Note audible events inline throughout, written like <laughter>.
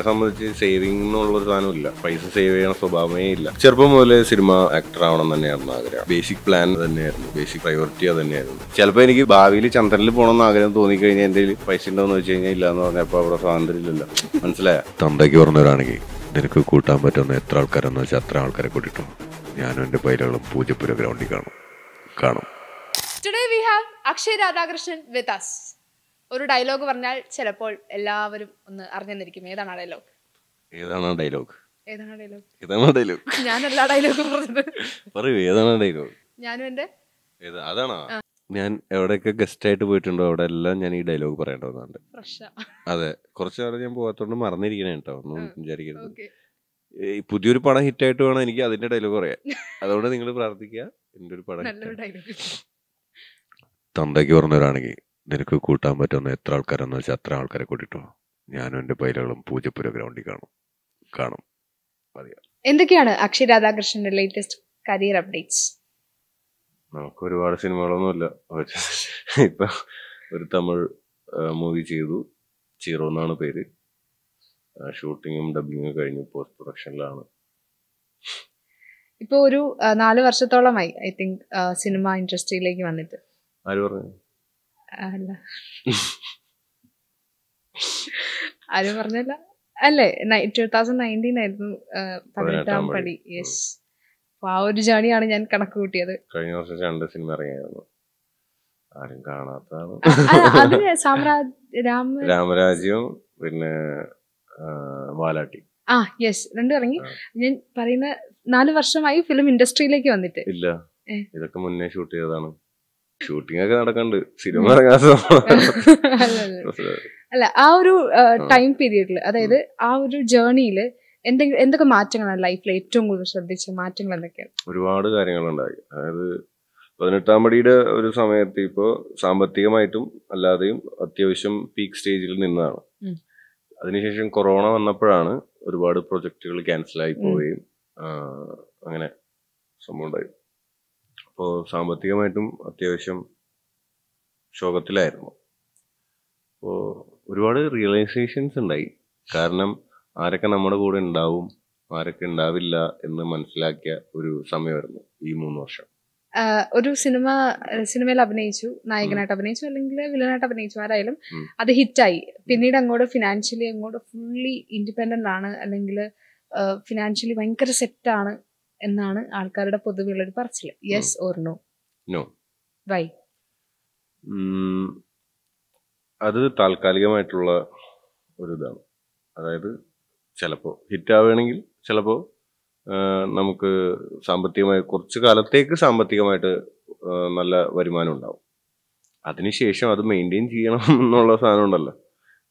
എന്നെ സംബന്ധിച്ച് സേവിങ് എന്നുള്ളൊരു സാധനമില്ല പൈസ സേവ് ചെയ്യണ സ്വഭാവമേ ഇല്ല ചെറുപ്പം മുതലേ സിനിമ ആക്ടർ ആവണം തന്നെയായിരുന്നു ആഗ്രഹം ബേസിക് പ്ലാൻ തന്നെയായിരുന്നു ബേസിക് പ്രയോറിറ്റി അത് തന്നെയായിരുന്നു ചിലപ്പോൾ എനിക്ക് ഭാവിയിൽ ചന്ദ്രനിൽ പോകണമെന്ന് ആഗ്രഹം തോന്നിക്കഴിഞ്ഞാൽ എൻ്റെ പൈസ ഉണ്ടോയെന്ന് വെച്ച് കഴിഞ്ഞാൽ എന്ന് പറഞ്ഞപ്പോൾ അവിടെ സ്വാതന്ത്ര്യമില്ലല്ലോ മനസ്സിലായ തന്തയ്ക്ക് പറഞ്ഞവരാണെങ്കിൽ നിനക്ക് കൂട്ടാൻ പറ്റുന്ന എത്ര ആൾക്കാരെന്ന് വെച്ചാൽ അത്ര ആൾക്കാരെ കൂട്ടിട്ടു ഞാനും എൻ്റെ പൈലുകളും പൂജപ്പുര ഗ്രൗണ്ടിൽ കാണും കാണും today we have Akshay Radhakrishnan with us ഒരു ഡയലോഗ് പറഞ്ഞാൽ ചിലപ്പോൾ എല്ലാവരും ഒന്ന് അറിഞ്ഞെന്നിരിക്കും ഏതാണ് ഡയലോഗ് ഏതാണ് ഡയലോഗ് ഏതാണ് ഡയലോഗ് ഡയലോഗ് ഞാൻ എല്ലാ ഡയലോഗും പറഞ്ഞത് പറയൂ ഏതാണ് ഡയലോഗ് ഞാനും എന്റെ അതാണോ ഞാൻ എവിടെയൊക്കെ ഗസ്റ്റ് ആയിട്ട് പോയിട്ടുണ്ടോ അവിടെ എല്ലാം ഞാൻ ഈ ഡയലോഗ് പറയേണ്ട അതെ കുറച്ച് നാളെ ഞാൻ പോകാത്തോണ്ട് മറന്നിരിക്കണേ കേട്ടോ ഒന്നും വിചാരിക്കരുത് പുതിയൊരു പടം ഹിറ്റ് ആയിട്ട് വേണം എനിക്ക് അതിന്റെ ഡയലോഗ് പറയാം <laughs> അതുകൊണ്ട് നിങ്ങൾ പ്രാർത്ഥിക്കുക എൻ്റെ ഒരു പടം തൊണ്ടയ്ക്ക് പറഞ്ഞവരാണെങ്കിൽ നിനക്ക് കൂട്ടാൻ പറ്റുന്ന എത്ര ആൾക്കാരെന്ന് വെച്ചാൽ അത്ര ആൾക്കാരെ കൂട്ടിട്ടോ ഞാനും എൻ്റെ പൈലകളും പൂജപ്പുര ഗ്രൗണ്ടിൽ കാണും കാണും എന്തൊക്കെയാണ് അക്ഷയ് രാധാകൃഷ്ണന്റെ ലേറ്റസ്റ്റ് കരിയർ അപ്ഡേറ്റ്സ് നമുക്ക് ഒരുപാട് സിനിമകളൊന്നുമില്ല ഇപ്പൊ ഒരു തമിഴ് മൂവി ചെയ്തു ചീറോ എന്നാണ് പേര് ഷൂട്ടിങ്ങും ഡബിങ്ങും കഴിഞ്ഞു പോസ്റ്റ് പ്രൊഡക്ഷനിലാണ് ഇപ്പൊ ഒരു നാല് വർഷത്തോളമായി ഐ തിങ്ക് സിനിമ ഇൻഡസ്ട്രിയിലേക്ക് വന്നിട്ട് ആര് പറഞ്ഞു അല്ല ആരും പറഞ്ഞല്ല അല്ലേ ടൂ തൗസൻഡ് നയൻറ്റീൻ ആയിരുന്നു പതിനെട്ടാം പടി യെസ് ആ ഒരു ജേണിയാണ് ഞാൻ കണക്ക് കൂട്ടിയത് കഴിഞ്ഞ വർഷം രണ്ട് സിനിമ ഇറങ്ങിയായിരുന്നു ആരും കാണാത്തതാണ് സാമ്രാജ് രാമരാജ്യവും പിന്നെ വാലാട്ടി ആ യെസ് രണ്ടും ഇറങ്ങി ഞാൻ പറയുന്ന നാല് വർഷമായി ഫിലിം ഇൻഡസ്ട്രിയിലേക്ക് വന്നിട്ട് ഇല്ല ഇതൊക്കെ മുന്നേ ഷൂട്ട് ചെയ്തതാണ് ഷൂട്ടിംഗ് ഒക്കെ നടക്കുന്നുണ്ട് സിനിമ അല്ല ആ ഒരു ടൈം പീരീഡിൽ അതായത് ആ ഒരു ജേർണിയിൽ എന്തെങ്കിലും എന്തൊക്കെ മാറ്റങ്ങളാണ് ലൈഫിൽ ഏറ്റവും കൂടുതൽ ശ്രദ്ധിച്ച മാറ്റങ്ങൾ എന്തൊക്കെയാണ് ഒരുപാട് കാര്യങ്ങളുണ്ടായി അതായത് പതിനെട്ടാം പടിയുടെ ഒരു സമയത്ത് ഇപ്പോൾ സാമ്പത്തികമായിട്ടും അല്ലാതെയും അത്യാവശ്യം പീക്ക് സ്റ്റേജിൽ നിന്നാണ് അതിനുശേഷം കൊറോണ വന്നപ്പോഴാണ് ഒരുപാട് പ്രൊജക്ടുകൾ ക്യാൻസൽ ആയി പോവുകയും അങ്ങനെ സംഭവം ഉണ്ടായി അപ്പോൾ സാമ്പത്തികമായിട്ടും അത്യാവശ്യം ശോകത്തിലായിരുന്നു അപ്പോൾ ഒരുപാട് റിയലൈസേഷൻസ് ഉണ്ടായി കാരണം ആരൊക്കെ നമ്മുടെ കൂടെ ഉണ്ടാവും ആരൊക്കെ ഉണ്ടാവില്ല എന്ന് മനസ്സിലാക്കിയ ഒരു സമയമായിരുന്നു ഈ മൂന്ന് വർഷം ഒരു സിനിമ സിനിമയിൽ അഭിനയിച്ചു നായകനായിട്ട് അഭിനയിച്ചു അല്ലെങ്കിൽ വില്ലനായിട്ട് അഭിനയിച്ചു ആരായാലും അത് ഹിറ്റായി പിന്നീട് അങ്ങോട്ട് ഫിനാൻഷ്യലി അങ്ങോട്ട് ഫുള്ളി ഇൻഡിപെൻഡന്റ് ആണ് അല്ലെങ്കിൽ ഫിനാൻഷ്യലി ഭയങ്കര സെറ്റാണ് എന്നാണ് ആൾക്കാരുടെ പൊതുവെയുള്ള ഒരു പറച്ചിൽ yes or no no why അത് താൽക്കാലികമായിട്ടുള്ള ഒരു ഇതാണ് അതായത് ചിലപ്പോൾ ഹിറ്റ് ആവുകയാണെങ്കിൽ ചിലപ്പോൾ നമുക്ക് സാമ്പത്തികമായി കുറച്ച് കാലത്തേക്ക് സാമ്പത്തികമായിട്ട് നല്ല വരുമാനം ഉണ്ടാവും അതിനുശേഷം അത് മെയിൻറ്റെയിൻ ചെയ്യണം <laughs> എന്നുള്ള സാധനം ഉണ്ടല്ലോ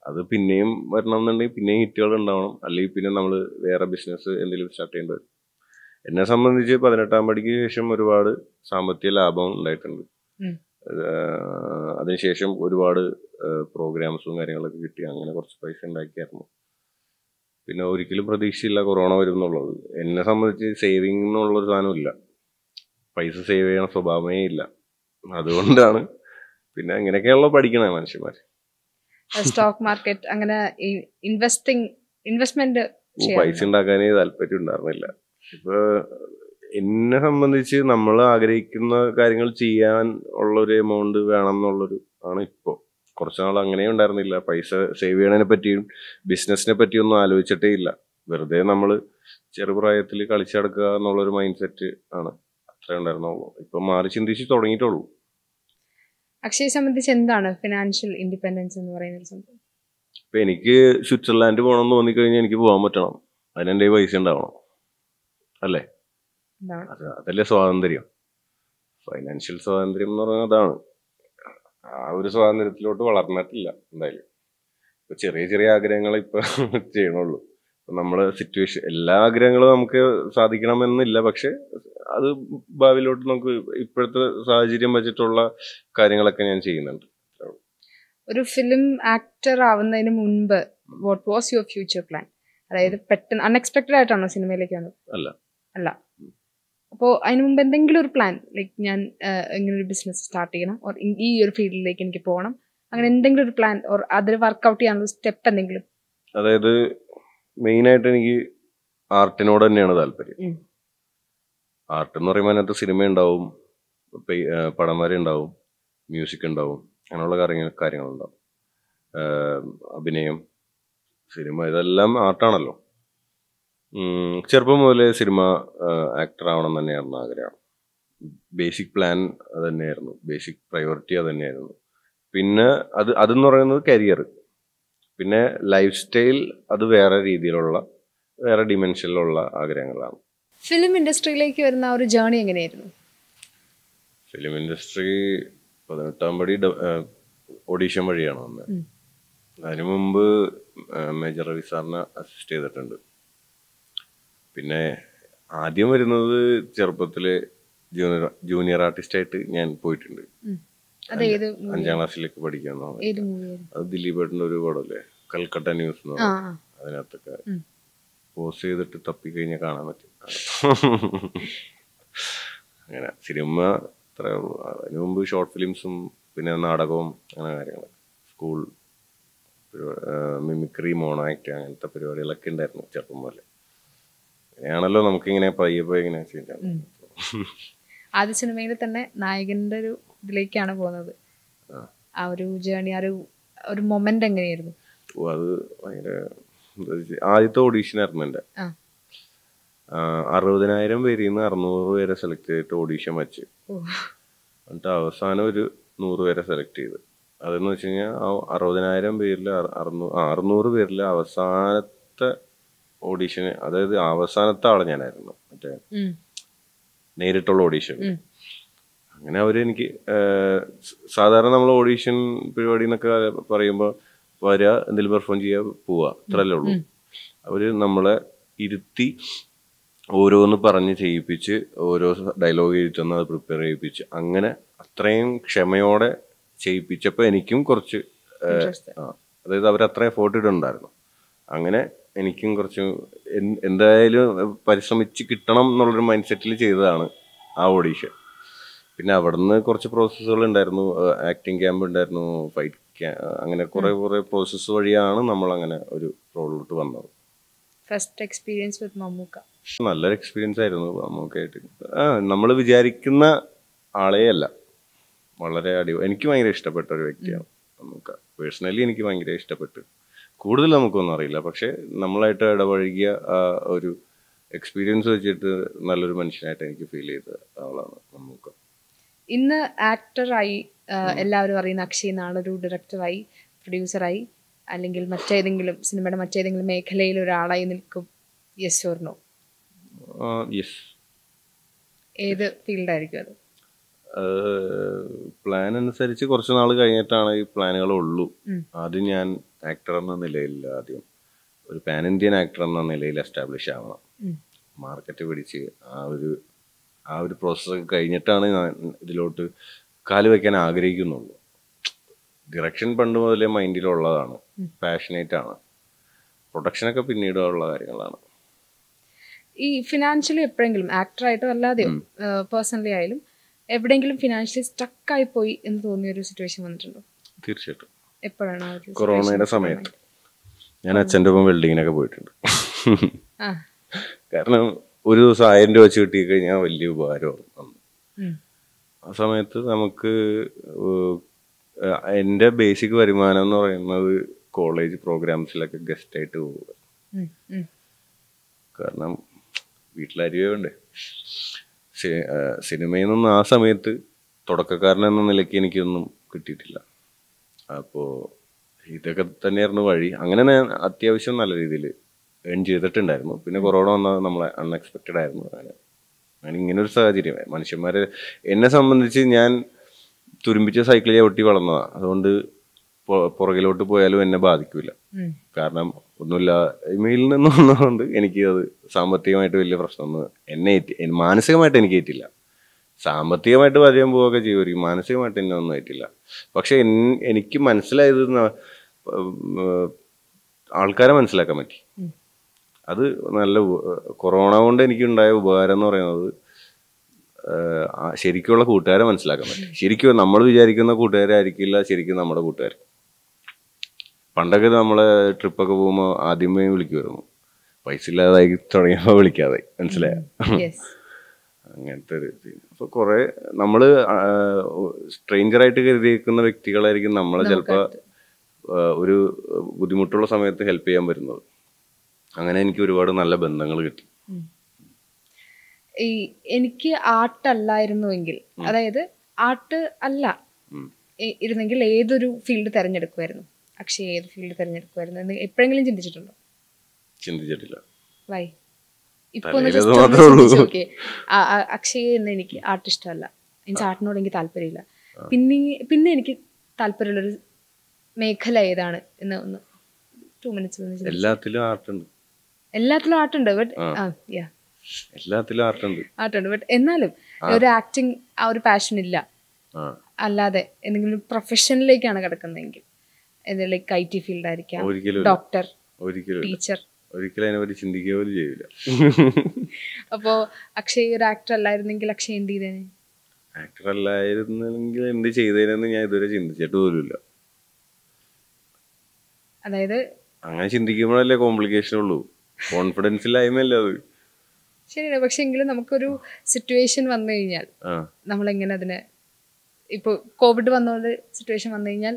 അത് പിന്നെയും വരണം എന്നുണ്ടെങ്കിൽ പിന്നെയും ഹിറ്റുകൾ ഉണ്ടാവണം അല്ലെങ്കിൽ പിന്നെ നമ്മൾ വേറെ ബിസിനസ് എന്തെങ്കിലും സ്റ്റാർട്ട് ചെയ്യേണ്ടി വരും എന്നെ സംബന്ധിച്ച് പതിനെട്ടാം പടിക്ക് ശേഷം ഒരുപാട് സാമ്പത്തിക ലാഭം ഉണ്ടായിട്ടുണ്ട് അതിനുശേഷം ഒരുപാട് പ്രോഗ്രാംസും കാര്യങ്ങളൊക്കെ കിട്ടി അങ്ങനെ കുറച്ച് പൈസ ഉണ്ടാക്കിയായിരുന്നു പിന്നെ ഒരിക്കലും പ്രതീക്ഷയില്ല കൊറോണ വരും എന്നുള്ളത് എന്നെ സംബന്ധിച്ച് സേവിങ് എന്നുള്ളൊരു സാധനമില്ല പൈസ സേവ് ചെയ്യണ സ്വഭാവമേ ഇല്ല അതുകൊണ്ടാണ് പിന്നെ അങ്ങനെയൊക്കെയുള്ള പഠിക്കണേ മനുഷ്യന്മാര് സ്റ്റോക്ക് മാർക്കറ്റ് അങ്ങനെ ഇൻവെസ്റ്റിംഗ് ഇൻവെസ്റ്റ്മെന്റ് പൈസ ഉണ്ടാക്കാനേ താല്പര്യം ഉണ്ടായിരുന്നില്ല ഇപ്പൊ എന്നെ സംബന്ധിച്ച് നമ്മൾ ആഗ്രഹിക്കുന്ന കാര്യങ്ങൾ ചെയ്യാൻ ഉള്ളൊരു എമൗണ്ട് വേണം എന്നുള്ളൊരു ആണ് ഇപ്പോൾ കുറച്ച് നാൾ അങ്ങനെ ഉണ്ടായിരുന്നില്ല പൈസ സേവ് ചെയ്യണതിനെ പറ്റിയും ബിസിനസ്സിനെ പറ്റിയും ഒന്നും ആലോചിച്ചിട്ടേ ഇല്ല വെറുതെ നമ്മൾ ചെറുപ്രായത്തിൽ കളിച്ചടക്കുക എന്നുള്ളൊരു മൈൻഡ് സെറ്റ് ആണ് അത്രേ ഉണ്ടായിരുന്നുള്ളൂ ഇപ്പൊ മാറി ചിന്തിച്ച് തുടങ്ങിയിട്ടുള്ളൂ അക്ഷയെ സംബന്ധിച്ച് എന്താണ് ഫിനാൻഷ്യൽ ഇൻഡിപെൻഡൻസ് എന്ന് പറയുന്ന ഇപ്പൊ എനിക്ക് സ്വിറ്റ്സർലാൻഡ് പോകണം എന്ന് തോന്നിക്കഴിഞ്ഞാൽ എനിക്ക് പോകാൻ പറ്റണം അതിനെന്റെ പൈസ ഉണ്ടാവണം അല്ലേ അതല്ലേ സ്വാതന്ത്ര്യം ഫൈനാൻഷ്യൽ സ്വാതന്ത്ര്യം എന്ന് പറയുന്നത് അതാണ് ആ ഒരു സ്വാതന്ത്ര്യത്തിലോട്ട് വളർന്നിട്ടില്ല എന്തായാലും ഇപ്പൊ ചെറിയ ചെറിയ ആഗ്രഹങ്ങൾ ഇപ്പൊ <laughs> ചെയ്യണുള്ളൂ നമ്മള് സിറ്റുവേഷൻ എല്ലാ ആഗ്രഹങ്ങളും നമുക്ക് സാധിക്കണമെന്നില്ല പക്ഷെ അത് ഭാവിയിലോട്ട് നമുക്ക് ഇപ്പോഴത്തെ സാഹചര്യം വെച്ചിട്ടുള്ള കാര്യങ്ങളൊക്കെ ഞാൻ ചെയ്യുന്നുണ്ട് ഒരു ഫിലിം ആക്ടർ ആവുന്നതിന് മുൻപ് what was your future plan അതായത് പെട്ടെന്ന് അൺഎക്സ്പെക്ടഡ് ആയിട്ടാണോ സിനിമയിലേക്ക് അല്ല അല്ല അപ്പോൾ അതിന് മുമ്പ് എന്തെങ്കിലും ഒരു പ്ലാൻ ലൈക്ക് ഞാൻ ഇങ്ങനെ ഒരു ബിസിനസ് സ്റ്റാർട്ട് ചെയ്യണം ഓർ ഈ ഒരു ഫീൽഡിലേക്ക് എനിക്ക് പോകണം അങ്ങനെ എന്തെങ്കിലും ഒരു പ്ലാൻ ഓർ അതിൽ വർക്ക്ഔട്ട് ചെയ്യാനുള്ള സ്റ്റെപ്പ് എന്തെങ്കിലും അതായത് മെയിനായിട്ട് എനിക്ക് ആർട്ടിനോട് തന്നെയാണ് താല്പര്യം ആർട്ട് എന്ന് പറയുമ്പോൾ അതിനകത്ത് സിനിമ ഉണ്ടാവും പടം വരെ ഉണ്ടാവും മ്യൂസിക് ഉണ്ടാവും അങ്ങനെയുള്ള കാര്യങ്ങൾ കാര്യങ്ങളുണ്ടാവും അഭിനയം സിനിമ ഇതെല്ലാം ആർട്ടാണല്ലോ ചെറുപ്പം മുതലേ സിനിമ ആക്ടർ ആവണം തന്നെയായിരുന്നു ആഗ്രഹം ബേസിക് പ്ലാൻ അത് തന്നെയായിരുന്നു ബേസിക് പ്രയോറിറ്റി അത് തന്നെയായിരുന്നു പിന്നെ അത് അതെന്ന് പറയുന്നത് കരിയർ പിന്നെ ലൈഫ് സ്റ്റൈൽ അത് വേറെ രീതിയിലുള്ള വേറെ ഡിമെൻഷനിലുള്ള ആഗ്രഹങ്ങളാണ് ഫിലിം ഇൻഡസ്ട്രിയിലേക്ക് വരുന്ന ഒരു ജേണി എങ്ങനെയായിരുന്നു ഫിലിം ഇൻഡസ്ട്രി പതിനെട്ടാം പടി ഒഡീഷൻ വഴിയാണ് വന്നത് അതിനു മുമ്പ് മേജർ റവി സാറിനെ അസിസ്റ്റ് ചെയ്തിട്ടുണ്ട് പിന്നെ ആദ്യം വരുന്നത് ചെറുപ്പത്തില് ജൂനിയർ ജൂനിയർ ആയിട്ട് ഞാൻ പോയിട്ടുണ്ട് അഞ്ചാം ക്ലാസ്സിലേക്ക് പഠിക്കാന്ന് അത് ദിലീപേട്ടന്റെ ഒരു പടമല്ലേ കൽക്കട്ട ന്യൂസ് അതിനകത്തൊക്കെ പോസ്റ്റ് ചെയ്തിട്ട് തപ്പി കാണാൻ പറ്റും അങ്ങനെ സിനിമ അത്രേ ഉള്ളൂ അതിനു മുമ്പ് ഷോർട്ട് ഫിലിംസും പിന്നെ നാടകവും അങ്ങനെ കാര്യങ്ങൾ സ്കൂൾ മിമിക്രി മോണോ ആക്ട് അങ്ങനത്തെ പരിപാടികളൊക്കെ ഉണ്ടായിരുന്നു ചെറുപ്പം പോലെ അങ്ങനെയാണല്ലോ ഇങ്ങനെ പയ്യെ പോയി ഇങ്ങനെ ചേഞ്ച് ആദ്യ സിനിമയിൽ തന്നെ നായകന്റെ ഒരു ഇതിലേക്കാണ് പോകുന്നത് ആ ഒരു ജേണി ആ ഒരു മൊമെന്റ് എങ്ങനെയായിരുന്നു അത് ഭയങ്കര ആദ്യത്തെ ഓഡീഷൻ ആയിരുന്നു എന്റെ അറുപതിനായിരം പേരിൽ നിന്ന് അറുന്നൂറ് പേരെ സെലക്ട് ചെയ്തിട്ട് ഓഡീഷൻ വെച്ച് എന്നിട്ട് അവസാനം ഒരു നൂറ് പേരെ സെലക്ട് ചെയ്ത് അതെന്ന് വെച്ച് കഴിഞ്ഞാൽ ആ അറുപതിനായിരം പേരിൽ അറുന്നൂറ് പേരിൽ അവസാനത്തെ ഓഡീഷന് അതായത് അവസാനത്തെ ആളെ ഞാനായിരുന്നു മറ്റേ നേരിട്ടുള്ള ഓഡീഷൻ അങ്ങനെ എനിക്ക് സാധാരണ നമ്മൾ ഓഡീഷൻ പരിപാടി എന്നൊക്കെ പറയുമ്പോൾ വരിക എന്തെങ്കിലും പെർഫോം ചെയ്യുക പോവുക ഇത്രല്ലേ ഉള്ളൂ അവർ നമ്മളെ ഇരുത്തി ഓരോന്ന് പറഞ്ഞ് ചെയ്യിപ്പിച്ച് ഓരോ ഡയലോഗ് എഴുതി അത് പ്രിപ്പയർ ചെയ്യിപ്പിച്ച് അങ്ങനെ അത്രയും ക്ഷമയോടെ ചെയ്യിപ്പിച്ചപ്പോൾ എനിക്കും കുറച്ച് അതായത് അവർ അത്രയും ഫോട്ടോ ഇടുന്നുണ്ടായിരുന്നു അങ്ങനെ എനിക്കും കുറച്ച് എന്തായാലും പരിശ്രമിച്ച് കിട്ടണം എന്നുള്ളൊരു മൈൻഡ് സെറ്റിൽ ചെയ്തതാണ് ആ ഓഡീഷൻ പിന്നെ അവിടുന്ന് കുറച്ച് പ്രോസസ്സുകൾ ഉണ്ടായിരുന്നു ആക്ടിങ് ക്യാമ്പ് ഉണ്ടായിരുന്നു ഫൈറ്റ് അങ്ങനെ കുറെ കുറെ പ്രോസസ്സ് വഴിയാണ് നമ്മൾ അങ്ങനെ ഒരു റോളിലോട്ട് വന്നത് ഫസ്റ്റ് എക്സ്പീരിയൻസ് വിത്ത് മമ്മൂക്ക നല്ലൊരു എക്സ്പീരിയൻസ് ആയിരുന്നു മമ്മൂക്കായിട്ട് ആ നമ്മൾ വിചാരിക്കുന്ന ആളേ അല്ല വളരെ അടി എനിക്ക് ഭയങ്കര ഇഷ്ടപ്പെട്ട ഒരു വ്യക്തിയാണ് മമ്മൂക്ക പേഴ്സണലി എനിക്ക് ഭയങ്കര ഇഷ്ടപ്പെട്ടു കൂടുതൽ നമുക്കൊന്നും അറിയില്ല പക്ഷേ നമ്മളായിട്ട് ഇടപഴകിയ ഒരു എക്സ്പീരിയൻസ് വെച്ചിട്ട് നല്ലൊരു മനുഷ്യനായിട്ട് എനിക്ക് ഫീൽ ചെയ്ത ആളാണ് നമുക്ക് ഇന്ന് ആക്ടറായി എല്ലാവരും അറിയുന്ന അക്ഷയ് നാളൊരു ഡയറക്ടറായി പ്രൊഡ്യൂസറായി അല്ലെങ്കിൽ മറ്റേതെങ്കിലും സിനിമയുടെ മറ്റേതെങ്കിലും മേഖലയിൽ ഒരാളായി നിൽക്കും യെസ് ഓർണോ യെസ് ഏത് ഫീൽഡായിരിക്കും അത് പ്ലാൻ അനുസരിച്ച് കുറച്ച് നാൾ കഴിഞ്ഞിട്ടാണ് ഈ പ്ലാനുകളുള്ളൂ ഉള്ളൂ ആദ്യം ഞാൻ ആക്ടർ എന്ന നിലയിൽ ആദ്യം ഒരു പാൻ ഇന്ത്യൻ ആക്ടർ എന്ന നിലയിൽ എസ്റ്റാബ്ലിഷ് ആവണം മാർക്കറ്റ് പിടിച്ച് ആ ഒരു ആ ഒരു പ്രോസസ്സൊക്കെ കഴിഞ്ഞിട്ടാണ് ഞാൻ ഇതിലോട്ട് കാല് വയ്ക്കാൻ ആഗ്രഹിക്കുന്നുള്ളൂ ഡിറക്ഷൻ പണ്ട് മുതലേ മൈൻഡിലുള്ളതാണ് പാഷനേറ്റ് ആണ് പ്രൊഡക്ഷനൊക്കെ പിന്നീട് ഉള്ള കാര്യങ്ങളാണ് ഈ ഫിനാൻഷ്യലി എപ്പോഴെങ്കിലും ആക്ടറായിട്ടോ അല്ലാതെ പേഴ്സണലി ആയാലും എവിടെയെങ്കിലും ഫിനാൻഷ്യലി സ്റ്റക്കായി പോയി എന്ന് തോന്നിയ ഒരു സിറ്റുവേഷൻ വന്നിട്ടുണ്ടോ തീർച്ചയായിട്ടും എപ്പോഴാണ് കൊറോണയുടെ സമയത്ത് ഞാൻ അച്ഛൻ്റെ ഒപ്പം വെൽഡിങ്ങിനൊക്കെ പോയിട്ടുണ്ട് കാരണം ഒരു ദിവസം ആയിരം രൂപ വെച്ച് കിട്ടിക്കഴിഞ്ഞാൽ വലിയ വന്നു ആ സമയത്ത് നമുക്ക് എൻ്റെ ബേസിക് വരുമാനം എന്ന് പറയുന്നത് കോളേജ് പ്രോഗ്രാംസിലൊക്കെ ഗസ്റ്റ് ആയിട്ട് പോവുക കാരണം വീട്ടിലരിവേണ്ടേ സിനിമയിൽ നിന്നും ആ സമയത്ത് തുടക്കക്കാരനെന്ന നിലയ്ക്ക് എനിക്കൊന്നും കിട്ടിയിട്ടില്ല അപ്പോൾ ഇതൊക്കെ തന്നെയായിരുന്നു വഴി അങ്ങനെ ഞാൻ അത്യാവശ്യം നല്ല രീതിയിൽ ഏൺ ചെയ്തിട്ടുണ്ടായിരുന്നു പിന്നെ കൊറോണ വന്നത് നമ്മളെ അൺഎക്സ്പെക്റ്റഡ് ആയിരുന്നു അങ്ങനെ അങ്ങനെ ഒരു സാഹചര്യമായി മനുഷ്യന്മാർ എന്നെ സംബന്ധിച്ച് ഞാൻ തുരുമ്പിച്ച സൈക്കിളിൽ ഒട്ടി വളർന്നതാണ് അതുകൊണ്ട് പുറകിലോട്ട് പോയാലും എന്നെ ബാധിക്കില്ല കാരണം ഒന്നുമില്ല ഇമെയിൽ നിന്ന് വന്നതുകൊണ്ട് എനിക്ക് അത് സാമ്പത്തികമായിട്ട് വലിയ പ്രശ്നമൊന്നും എന്നെ മാനസികമായിട്ട് എനിക്ക് ഏറ്റില്ല സാമ്പത്തികമായിട്ട് വരയാൻ പോവുകയൊക്കെ ചെയ്യുമായിരിക്കും മാനസികമായിട്ട് എന്നെ ഒന്നും ആയിട്ടില്ല പക്ഷെ എനിക്ക് മനസ്സിലായത് ആൾക്കാരെ മനസ്സിലാക്കാൻ പറ്റി അത് നല്ല കൊറോണ കൊണ്ട് എനിക്കുണ്ടായ ഉപകാരം എന്ന് പറയുന്നത് ശരിക്കുള്ള കൂട്ടുകാരെ മനസ്സിലാക്കാൻ പറ്റി ശരിക്കും നമ്മൾ വിചാരിക്കുന്ന കൂട്ടുകാരായിരിക്കില്ല ശരിക്കും നമ്മുടെ കൂട്ടുകാർ പണ്ടൊക്കെ നമ്മളെ ട്രിപ്പൊക്കെ പോകുമ്പോൾ ആദ്യമേ വിളിക്കുമായിരുന്നു പൈസ ഇല്ലാതായി തുടങ്ങിയപ്പോൾ വിളിക്കാതെ മനസ്സിലായ അങ്ങനത്തെ ഒരു കുറെ കുറേ നമ്മൾ ആയിട്ട് കരുതിയിരിക്കുന്ന വ്യക്തികളായിരിക്കും നമ്മളെ ചിലപ്പോ ഒരു ബുദ്ധിമുട്ടുള്ള സമയത്ത് ഹെൽപ്പ് ചെയ്യാൻ വരുന്നത് അങ്ങനെ എനിക്ക് ഒരുപാട് നല്ല ബന്ധങ്ങൾ കിട്ടി ഈ എനിക്ക് ആർട്ട് അതായത് ആർട്ട് അല്ല ഇരുന്നെങ്കിൽ ഏതൊരു ഫീൽഡ് തിരഞ്ഞെടുക്കുമായിരുന്നു അക്ഷയ ഏത് ഫീൽഡ് തിരഞ്ഞെടുക്കുമായിരുന്നു എന്ന് എപ്പോഴെങ്കിലും ചിന്തിച്ചിട്ടുണ്ടോ ചിന്തിച്ചിട്ടില്ല വൈ ഇപ്പൊ അക്ഷയ് എന്ന് എനിക്ക് ആർട്ട് ഇഷ്ടമല്ല മീൻസ് ആർട്ടിനോട് എനിക്ക് താല്പര്യമില്ല പിന്നെ പിന്നെ എനിക്ക് താല്പര്യമുള്ളൊരു മേഖല ഏതാണ് എന്ന് ഒന്ന് ടു മിനിറ്റ്സ് എല്ലാത്തിലും ആർട്ടുണ്ട് എല്ലാത്തിലും ആർട്ടുണ്ട് ബട്ട് യാ എല്ലാത്തിലും ആർട്ടുണ്ട് ആർട്ടുണ്ട് ബട്ട് എന്നാലും ഒരു ആക്ടിങ് ആ ഒരു പാഷൻ ഇല്ല അല്ലാതെ എന്തെങ്കിലും പ്രൊഫഷനിലേക്കാണ് കിടക്കുന്നതെങ്കിൽ ഐ ടി ഫീൽഡ് ആയിരിക്കാം ഡോക്ടർ ടീച്ചർ ഒരിക്കലും പറ്റി ചിന്തിക്കുക പോലും ചെയ്യില്ല <laughs> അപ്പോ അക്ഷയ് ഒരു ആക്ടർ അല്ലായിരുന്നെങ്കിൽ അക്ഷയ് എന്ത് ചെയ്തേനെ ആക്ടർ അല്ലായിരുന്നെങ്കിൽ എന്ത് ചെയ്തേനെന്ന് ഞാൻ ഇതുവരെ ചിന്തിച്ചിട്ട് പോലുമില്ല അതായത് അങ്ങനെ ചിന്തിക്കുമ്പോഴല്ലേ കോംപ്ലിക്കേഷൻ ഉള്ളൂ കോൺഫിഡൻസ് ഇല്ലായ്മയല്ല അത് ശരിയാണ് പക്ഷെ എങ്കിലും നമുക്കൊരു സിറ്റുവേഷൻ വന്നു കഴിഞ്ഞാൽ നമ്മൾ എങ്ങനെ അതിനെ ഇപ്പൊ കോവിഡ് വന്നോണ്ട് സിറ്റുവേഷൻ വന്നു കഴിഞ്ഞാൽ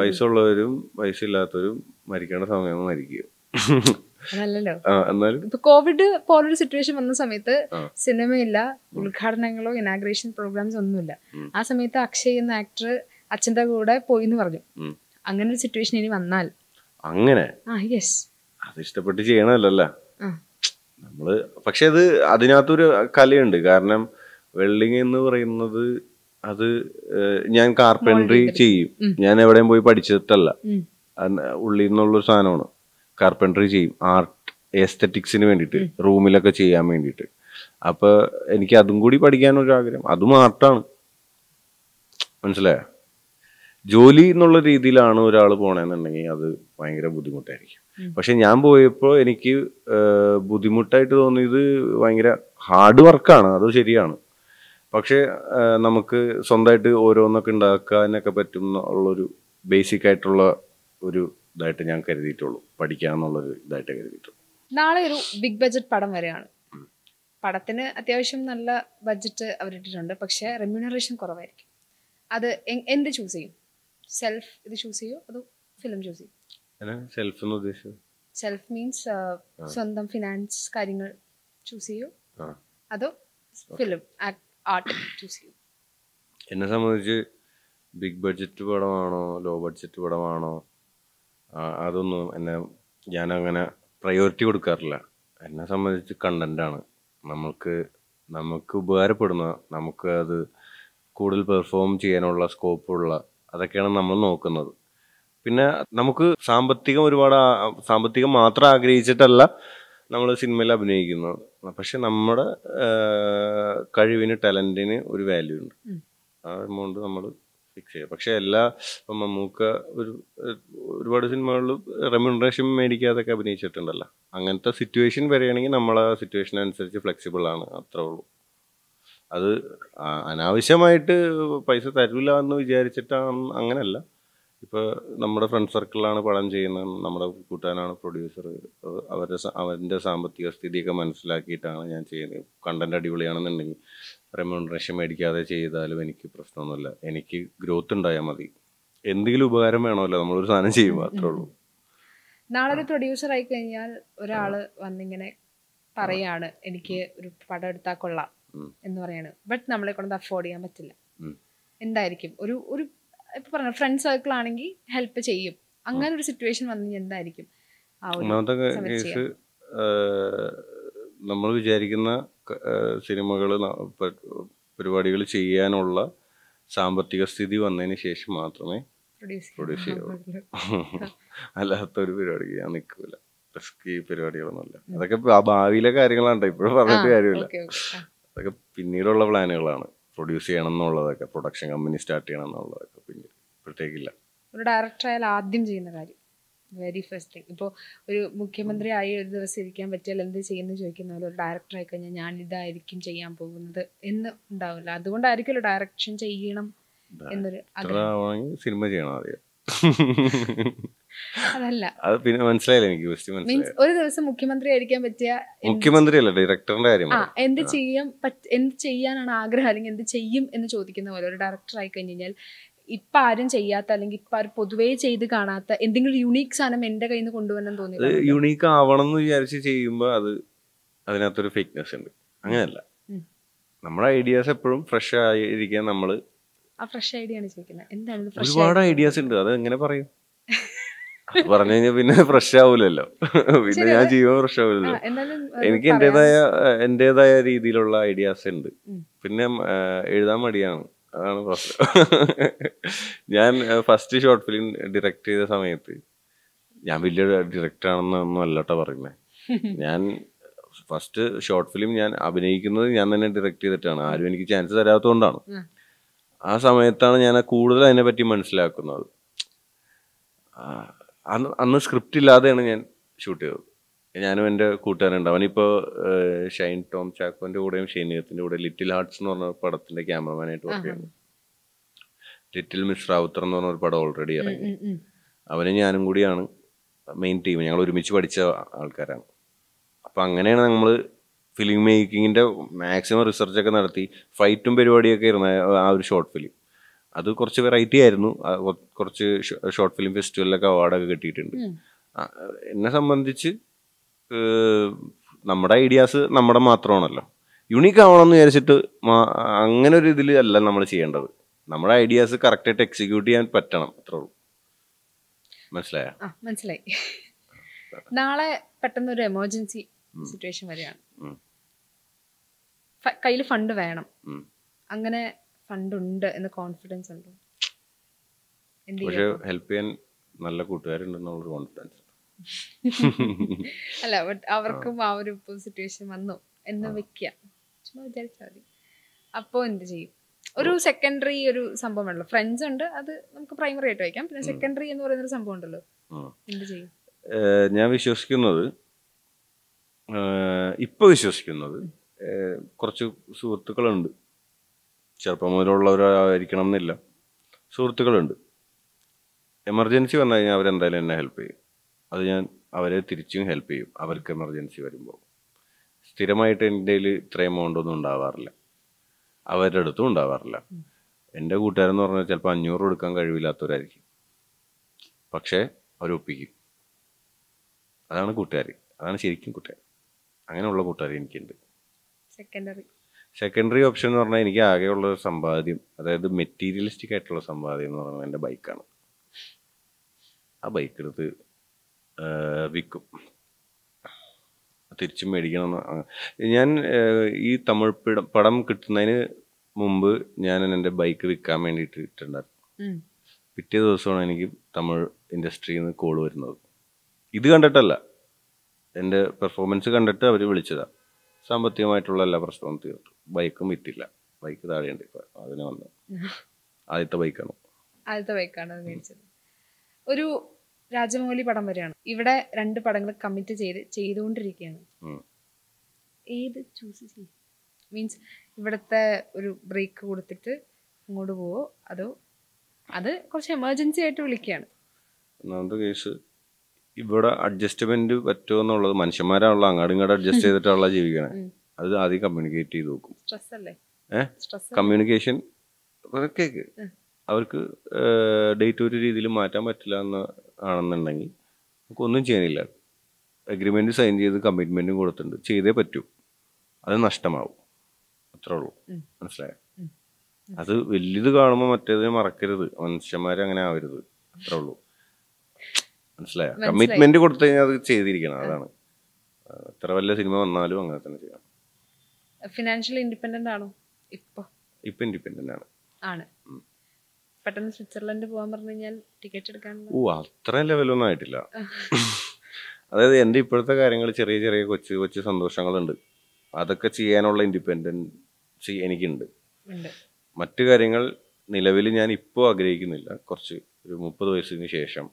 വയസ്സുള്ളവരും വയസ്സില്ലാത്തവരും മരിക്കേണ്ട സമയം മരിക്കുക കോവിഡ് പോലൊരു സിറ്റുവേഷൻ വന്ന സമയത്ത് സിനിമയില്ല ഉദ്ഘാടനങ്ങളോ ഇനാഗ്രേഷൻ പ്രോഗ്രാംസ് ഒന്നുമില്ല ആ സമയത്ത് അക്ഷയ് എന്ന ആക്ടർ അച്ഛന്റെ കൂടെ പോയി എന്ന് പറഞ്ഞു അങ്ങനെ ഒരു സിറ്റുവേഷൻ ഇനി വന്നാൽ അങ്ങനെ അത് ഇഷ്ടപ്പെട്ട് ചെയ്യണമല്ലോ നമ്മള് പക്ഷെ അത് അതിനകത്തൊരു കലയുണ്ട് കാരണം വെൽഡിങ് എന്ന് പറയുന്നത് അത് ഞാൻ കാർപ്പൻട്രി ചെയ്യും ഞാൻ എവിടെയും പോയി പഠിച്ചിട്ടല്ല ഉള്ളിൽ നിന്നുള്ള സാധനമാണ് കാർപ്പൻട്രി ചെയ്യും ആർട്ട് എസ്തറ്റിക്സിന് വേണ്ടിയിട്ട് റൂമിലൊക്കെ ചെയ്യാൻ വേണ്ടിയിട്ട് അപ്പൊ എനിക്ക് അതും കൂടി പഠിക്കാൻ ഒരു ആഗ്രഹം അതും ആർട്ടാണ് മനസ്സിലായോ ജോലി എന്നുള്ള രീതിയിലാണ് ഒരാൾ പോണെന്നുണ്ടെങ്കിൽ അത് ഭയങ്കര ബുദ്ധിമുട്ടായിരിക്കും പക്ഷെ ഞാൻ പോയപ്പോൾ എനിക്ക് ബുദ്ധിമുട്ടായിട്ട് തോന്നിയത് ഭയങ്കര ഹാർഡ് വർക്കാണ് അത് ശരിയാണ് പക്ഷേ നമുക്ക് സ്വന്തമായിട്ട് ഓരോന്നൊക്കെ ഉണ്ടാക്കാനൊക്കെ പറ്റുന്ന ഉള്ളൊരു ബേസിക് ആയിട്ടുള്ള ഒരു ഇതായിട്ട് ഞാൻ കരുതിയിട്ടുള്ളൂ പഠിക്കാന്നുള്ളൊരു ഇതായിട്ട് കരുതിയിട്ടുള്ളൂ നാളെ ഒരു ബിഗ് ബജറ്റ് പടം വരെയാണ് പടത്തിന് അത്യാവശ്യം നല്ല ബഡ്ജറ്റ് അവരിട്ടിട്ടുണ്ട് പക്ഷെ റെമ്യൂണറേഷൻ കുറവായിരിക്കും അത് എന്ത് ചൂസ് ചെയ്യും സെൽഫ് ഇത് ചൂസ് ചെയ്യോ അതോ ഫിലിം ചൂസ് ചെയ്യും സെൽഫ് എന്ന് സെൽഫ് മീൻസ് സ്വന്തം ഫിനാൻസ് കാര്യങ്ങൾ ചൂസ് ചെയ്യൂ അതോ ഫിലിം ആർട്ട് ചൂസ് എന്നെ സംബന്ധിച്ച് ബിഗ് ബഡ്ജറ്റ് പടമാണോ ലോ ബഡ്ജറ്റ് പടമാണോ അതൊന്നും എന്നെ ഞാനങ്ങനെ പ്രയോറിറ്റി കൊടുക്കാറില്ല എന്നെ സംബന്ധിച്ച് കണ്ടൻറ്റാണ് നമുക്ക് നമുക്ക് ഉപകാരപ്പെടുന്ന നമുക്ക് അത് കൂടുതൽ പെർഫോം ചെയ്യാനുള്ള സ്കോപ്പുള്ള അതൊക്കെയാണ് നമ്മൾ നോക്കുന്നത് പിന്നെ നമുക്ക് സാമ്പത്തികം ഒരുപാട് സാമ്പത്തികം മാത്രം ആഗ്രഹിച്ചിട്ടല്ല നമ്മൾ സിനിമയിൽ അഭിനയിക്കുന്നത് പക്ഷെ നമ്മുടെ കഴിവിന് ടാലന്റിന് ഒരു വാല്യൂ ഉണ്ട് ആ എമൗണ്ട് നമ്മൾ ഫിക്സ് ചെയ്യുക പക്ഷേ എല്ലാ ഇപ്പം മമ്മൂക്ക ഒരു ഒരുപാട് സിനിമകളിൽ റെമ്യൂണറേഷൻ മേടിക്കാതൊക്കെ അഭിനയിച്ചിട്ടുണ്ടല്ലോ അങ്ങനത്തെ സിറ്റുവേഷൻ വരികയാണെങ്കിൽ നമ്മൾ ആ സിറ്റുവേഷൻ അനുസരിച്ച് ഫ്ലെക്സിബിൾ ആണ് അത്രേ ഉള്ളൂ അത് അനാവശ്യമായിട്ട് പൈസ തരില്ല എന്ന് വിചാരിച്ചിട്ടാണ് അങ്ങനല്ല ഇപ്പോൾ നമ്മുടെ ഫ്രണ്ട് സർക്കിളിലാണ് പടം ചെയ്യുന്നത് നമ്മുടെ കൂട്ടാനാണ് പ്രൊഡ്യൂസർ അവരുടെ അവൻ്റെ സാമ്പത്തിക സ്ഥിതിയൊക്കെ മനസ്സിലാക്കിയിട്ടാണ് ഞാൻ ചെയ്യുന്നത് കണ്ടന്റ് അടിപൊളിയാണെന്നുണ്ടെങ്കിൽ റെമ്യൂണറേഷൻ മേടിക്കാതെ ചെയ്താലും എനിക്ക് പ്രശ്നമൊന്നുമില്ല എനിക്ക് ഗ്രോത്ത് ഉണ്ടായാൽ മതി എന്തെങ്കിലും ഉപകാരം വേണമല്ലോ നമ്മളൊരു സാധനം ചെയ്യും മാത്രമേ ഉള്ളൂ നാളെ ഒരു പ്രൊഡ്യൂസർ ആയി കഴിഞ്ഞാൽ ഒരാള് വന്നിങ്ങനെ പറയാണ് എനിക്ക് ഒരു പടം എടുത്താൽ കൊള്ളാം എന്ന് പറയാണ് ബട്ട് നമ്മളെ കൊണ്ട് അഫോർഡ് ചെയ്യാൻ പറ്റില്ല എന്തായിരിക്കും ഒരു ഒരു ഇപ്പൊ പറഞ്ഞ ഫ്രണ്ട് സർക്കിൾ ആണെങ്കിൽ ഹെൽപ്പ് ചെയ്യും അങ്ങനെ ഒരു സിറ്റുവേഷൻ വന്നു എന്തായിരിക്കും നമ്മൾ വിചാരിക്കുന്ന സിനിമകൾ പരിപാടികൾ ചെയ്യാനുള്ള സാമ്പത്തിക സ്ഥിതി വന്നതിന് ശേഷം മാത്രമേ പ്രൊഡ്യൂസ് ചെയ്യുള്ളൂ ഒരു <laughs> പരിപാടി ഞാൻ നിൽക്കില്ല റിസ്ക് പരിപാടികളൊന്നുമില്ല അതൊക്കെ ഭാവിയിലെ കാര്യങ്ങളാണ് ഇപ്പോഴും പറഞ്ഞിട്ട് കാര്യമില്ല അതൊക്കെ പിന്നീടുള്ള പ്ലാനുകളാണ് പ്രൊഡ്യൂസ് ചെയ്യണം എന്നുള്ളതൊക്കെ പ്രൊഡക്ഷൻ കമ്പനി സ്റ്റാർട്ട് ചെയ്യണം എന്നുള്ളതൊക്കെ പിന്നീട് ഇപ്പോഴത്തേക്കില്ല ഒരു ഡയറക്ടറായാൽ ആദ്യം ചെയ്യുന്ന കാര്യം വെരി ഫസ്റ്റ് തിങ് ഇപ്പോൾ ഒരു മുഖ്യമന്ത്രി ആയി ഒരു ദിവസം ഇരിക്കാൻ പറ്റിയാൽ എന്ത് ചെയ്യുന്നു ചോദിക്കുന്ന പോലെ ഒരു ഡയറക്ടർ ആയി കഴിഞ്ഞാൽ ഞാൻ ഇതായിരിക്കും ചെയ്യാൻ പോകുന്നത് എന്ന് ഉണ്ടാവില്ല അതുകൊണ്ടായിരിക്കുമല്ലോ ഡയറക്ഷൻ ചെയ്യണം എന്നൊരു സിനിമ ചെയ്യണം ആദ്യം അതല്ല അത് പിന്നെ മനസ്സിലായില്ല എനിക്ക് മീൻസ് ഒരു ദിവസം മുഖ്യമന്ത്രി ആയിരിക്കാൻ പറ്റിയ മുഖ്യമന്ത്രി അല്ല ഡയറക്ടറിന്റെ കാര്യം എന്ത് ചെയ്യാൻ എന്ത് ചെയ്യാനാണ് ആഗ്രഹം അല്ലെങ്കിൽ എന്ത് ചെയ്യും എന്ന് ചോദിക്കുന്ന പോലെ ഒരു ഡയറക്ടർ ആയി കഴിഞ്ഞാൽ ഇപ്പം ആരും ചെയ്യാത്ത അല്ലെങ്കിൽ ഇപ്പം ആരും പൊതുവേ ചെയ്ത് കാണാത്ത എന്തെങ്കിലും യുണീക്ക് സാധനം എൻ്റെ കയ്യിൽ നിന്ന് കൊണ്ടുവരണം തോന്നി യുണീക്ക് ആവണം എന്ന് വിചാരിച്ച് ചെയ്യുമ്പോൾ അത് അതിനകത്തൊരു ഫേക്നെസ് ഉണ്ട് അങ്ങനെയല്ല നമ്മുടെ ഐഡിയാസ് എപ്പോഴും ഫ്രഷ് ആയിരിക്കാൻ നമ്മൾ ആ ഫ്രഷ് ഐഡിയ ആണ് എന്താണ് ഒരുപാട് ഐഡിയാസ് ഉണ്ട് അത് എങ്ങനെ പറയും <laughs> പറഞ്ഞു കഴിഞ്ഞാൽ പിന്നെ ഫ്രഷ് ആവൂലല്ലോ പിന്നെ ഞാൻ ജീവൻ ഫ്രഷ് ആവൂലല്ലോ എനിക്ക് എന്റേതായ എന്റേതായ രീതിയിലുള്ള ഐഡിയാസ് ഉണ്ട് പിന്നെ എഴുതാൻ മടിയാണ് അതാണ് പ്രശ്നം ഞാൻ ഫസ്റ്റ് ഷോർട്ട് ഫിലിം ഡയറക്റ്റ് ചെയ്ത സമയത്ത് ഞാൻ വലിയ ഡയറക്ടർ ആണെന്നൊന്നും അല്ലട്ടോ പറയുന്നത് ഞാൻ ഫസ്റ്റ് ഷോർട്ട് ഫിലിം ഞാൻ അഭിനയിക്കുന്നത് ഞാൻ തന്നെ ഡയറക്റ്റ് ചെയ്തിട്ടാണ് ആരും എനിക്ക് ചാൻസ് തരാത്തതുകൊണ്ടാണ് ആ സമയത്താണ് ഞാൻ കൂടുതൽ പറ്റി മനസ്സിലാക്കുന്നത് അന്ന് അന്ന് സ്ക്രിപ്റ്റ് ഇല്ലാതെയാണ് ഞാൻ ഷൂട്ട് ചെയ്തത് ഞാനും എൻ്റെ കൂട്ടുകാരുണ്ട് അവനിപ്പോൾ ഷൈൻ ടോം ചാക്കോൻ്റെ കൂടെയും ഷൈനീയത്തിൻ്റെ കൂടെ ലിറ്റിൽ ഹാർട്ട്സ് എന്ന് പറഞ്ഞ പടത്തിൻ്റെ ക്യാമറമാനായിട്ട് വർക്ക് ചെയ്യുന്നു ലിറ്റിൽ മിസ് റാവുത്തർ എന്ന് പറഞ്ഞ ഒരു പടം ഓൾറെഡി ഇറങ്ങി അവനും ഞാനും കൂടിയാണ് മെയിൻ ടീം ഞങ്ങൾ ഒരുമിച്ച് പഠിച്ച ആൾക്കാരാണ് അപ്പം അങ്ങനെയാണ് നമ്മൾ ഫിലിം മേക്കിങ്ങിൻ്റെ മാക്സിമം റിസർച്ചൊക്കെ ഒക്കെ നടത്തി ഫൈറ്റും പരിപാടിയൊക്കെ ഇരുന്ന ആ ഒരു ഷോർട്ട് ഫിലിം അത് കുറച്ച് വെറൈറ്റി ആയിരുന്നു കുറച്ച് ഷോർട്ട് ഫിലിം ഫെസ്റ്റിവലിലൊക്കെ അവാർഡൊക്കെ കിട്ടിയിട്ടുണ്ട് എന്നെ സംബന്ധിച്ച് നമ്മുടെ ഐഡിയാസ് നമ്മുടെ മാത്രമാണല്ലോ യുണീക്ക് ആവണമെന്ന് വിചാരിച്ചിട്ട് അങ്ങനെ ഒരു ഇതിൽ അല്ല നമ്മൾ ചെയ്യേണ്ടത് നമ്മുടെ ഐഡിയാസ് കറക്റ്റായിട്ട് എക്സിക്യൂട്ട് ചെയ്യാൻ പറ്റണം അത്രേ മനസ്സിലായോ മനസ്സിലായി നാളെ പെട്ടെന്ന് ഒരു എമർജൻസി സിറ്റുവേഷൻ വരികയാണ് കയ്യിൽ ഫണ്ട് വേണം അങ്ങനെ ഫണ്ട് ഉണ്ട് എന്ന് കോൺഫിഡൻസ് ഉണ്ട് പക്ഷേ ഹെൽപ്പ് ചെയ്യാൻ നല്ല കൂട്ടുകാരുണ്ടെന്നുള്ള കോൺഫിഡൻസ് <laughs> അല്ല ബട്ട് അവർക്കും ആ ഒരു സിറ്റുവേഷൻ വന്നു എന്ന് വെക്കുക ചുമ്മാ വിചാരിച്ചാൽ മതി എന്ത് ചെയ്യും ഒരു സെക്കൻഡറി ഒരു സംഭവം ഉണ്ടല്ലോ ഫ്രണ്ട്സ് ഉണ്ട് അത് നമുക്ക് പ്രൈമറി ആയിട്ട് വയ്ക്കാം പിന്നെ സെക്കൻഡറി എന്ന് പറയുന്ന ഒരു സംഭവം ഉണ്ടല്ലോ എന്ത് ചെയ്യും ഞാൻ വിശ്വസിക്കുന്നത് ഇപ്പൊ വിശ്വസിക്കുന്നത് കുറച്ച് സുഹൃത്തുക്കളുണ്ട് ചെറുപ്പം മുതലുള്ളവരായിരിക്കണം എന്നില്ല സുഹൃത്തുക്കളുണ്ട് എമർജൻസി വന്നു കഴിഞ്ഞാൽ അവരെന്തായാലും എന്നെ ഹെൽപ്പ് ചെയ്യും അത് ഞാൻ അവരെ തിരിച്ചും ഹെൽപ്പ് ചെയ്യും അവർക്ക് എമർജൻസി വരുമ്പോൾ സ്ഥിരമായിട്ട് എൻ്റെ കയ്യിൽ ഇത്ര എമൗണ്ട് ഒന്നും ഉണ്ടാവാറില്ല അവരുടെ അടുത്തും ഉണ്ടാവാറില്ല എൻ്റെ കൂട്ടുകാരെന്ന് പറഞ്ഞാൽ ചിലപ്പോൾ അഞ്ഞൂറ് കൊടുക്കാൻ കഴിവില്ലാത്തവരായിരിക്കും പക്ഷേ അവരൊപ്പിക്കും അതാണ് കൂട്ടുകാരി അതാണ് ശരിക്കും കൂട്ടുകാരി അങ്ങനെയുള്ള കൂട്ടുകാരി എനിക്കുണ്ട് സെക്കൻഡറി സെക്കൻഡറി ഓപ്ഷൻ എന്ന് പറഞ്ഞാൽ എനിക്ക് ആകെയുള്ള സമ്പാദ്യം അതായത് മെറ്റീരിയലിസ്റ്റിക് ആയിട്ടുള്ള സമ്പാദ്യം എന്ന് പറഞ്ഞാൽ എൻ്റെ ബൈക്കാണ് ആ ബൈക്കെടുത്ത് വിൽക്കും തിരിച്ചു മേടിക്കണം ഞാൻ ഈ തമിഴ് പടം പടം കിട്ടുന്നതിന് മുമ്പ് ഞാൻ എൻ്റെ ബൈക്ക് വിൽക്കാൻ വേണ്ടിയിട്ട് ഇട്ടുണ്ടായിരുന്നു പിറ്റേ ദിവസമാണ് എനിക്ക് തമിഴ് ഇൻഡസ്ട്രിയിൽ നിന്ന് കോൾ വരുന്നത് ഇത് കണ്ടിട്ടല്ല എൻ്റെ പെർഫോമൻസ് കണ്ടിട്ട് അവർ വിളിച്ചതാണ് സാമ്പത്തികമായിട്ടുള്ള എല്ലാ പ്രശ്നവും തീർത്തു ബൈക്കും വിറ്റില്ല ബൈക്ക് താഴെയുണ്ട് അതിനെ വന്ന് ആദ്യത്തെ ബൈക്കാണ് ആദ്യത്തെ ബൈക്കാണ് ഒരു രാജമൗലി പടം വരെയാണ് ഇവിടെ രണ്ട് പടങ്ങൾ കമ്മിറ്റ് ചെയ്ത് ചെയ്തുകൊണ്ടിരിക്കുകയാണ് ഏത് ചൂസ് ചെയ്യും മീൻസ് ഇവിടുത്തെ ഒരു ബ്രേക്ക് കൊടുത്തിട്ട് അങ്ങോട്ട് പോവോ അതോ അത് കുറച്ച് എമർജൻസി ആയിട്ട് വിളിക്കുകയാണ് ഒന്നാമത്തെ കേസ് ഇവിടെ അഡ്ജസ്റ്റ്മെന്റ് പറ്റുമോ എന്നുള്ളത് മനുഷ്യന്മാരാണല്ലോ അങ്ങോട്ടും ഇങ്ങോട്ട് അഡ്ജസ്റ്റ് ചെയ്തിട്ടാണല്ലോ ജീവിക്കണേ അത് ആദ്യം കമ്മ്യൂണിക്കേറ്റ് ചെയ്ത് നോക്കും കമ്മ്യൂണിക്കേഷൻ അവർക്ക് അവർക്ക് ഡേറ്റ് ഒരു രീതിയിൽ മാറ്റാൻ പറ്റില്ല എന്ന് ആണെന്നുണ്ടെങ്കിൽ നമുക്കൊന്നും ചെയ്യാനില്ല അഗ്രിമെൻറ്റ് സൈൻ ചെയ്ത് കമ്മിറ്റ്മെൻറ്റും കൊടുത്തിട്ടുണ്ട് ചെയ്തേ പറ്റൂ അത് നഷ്ടമാവും അത്രേ ഉള്ളൂ മനസ്സിലായോ അത് വലിയത് കാണുമ്പോൾ മറ്റേതിനെ മറക്കരുത് മനുഷ്യന്മാരെ അങ്ങനെ ആവരുത് അത്രേ ഉള്ളൂ മനസ്സിലായോ കമ്മിറ്റ്മെന്റ് കൊടുത്തു കഴിഞ്ഞാൽ അത് ചെയ്തിരിക്കണം അതാണ് എത്ര വലിയ സിനിമ വന്നാലും അങ്ങനെ തന്നെ ചെയ്യണം ഫിനാൻഷ്യൽ ഇൻഡിപെൻഡന്റ് ആണോ ഇപ്പോൾ ഇപ്പൊ ഇൻഡിപെൻഡന്റ് ആണ് ആണ് പെട്ടെന്ന് സ്വിറ്റ്സർലൻഡ് പോകാൻ പറഞ്ഞു കഴിഞ്ഞാൽ ടിക്കറ്റ് എടുക്കാൻ ഓ അത്ര ലെവലൊന്നും ആയിട്ടില്ല അതായത് എൻ്റെ ഇപ്പോഴത്തെ കാര്യങ്ങൾ ചെറിയ ചെറിയ കൊച്ചു കൊച്ചു സന്തോഷങ്ങളുണ്ട് അതൊക്കെ ചെയ്യാനുള്ള ഇൻഡിപെൻഡൻസ് എനിക്കുണ്ട് മറ്റു കാര്യങ്ങൾ നിലവിൽ ഞാൻ ഇപ്പോൾ ആഗ്രഹിക്കുന്നില്ല കുറച്ച് ഒരു മുപ്പത് വയസ്സിന് ശേഷം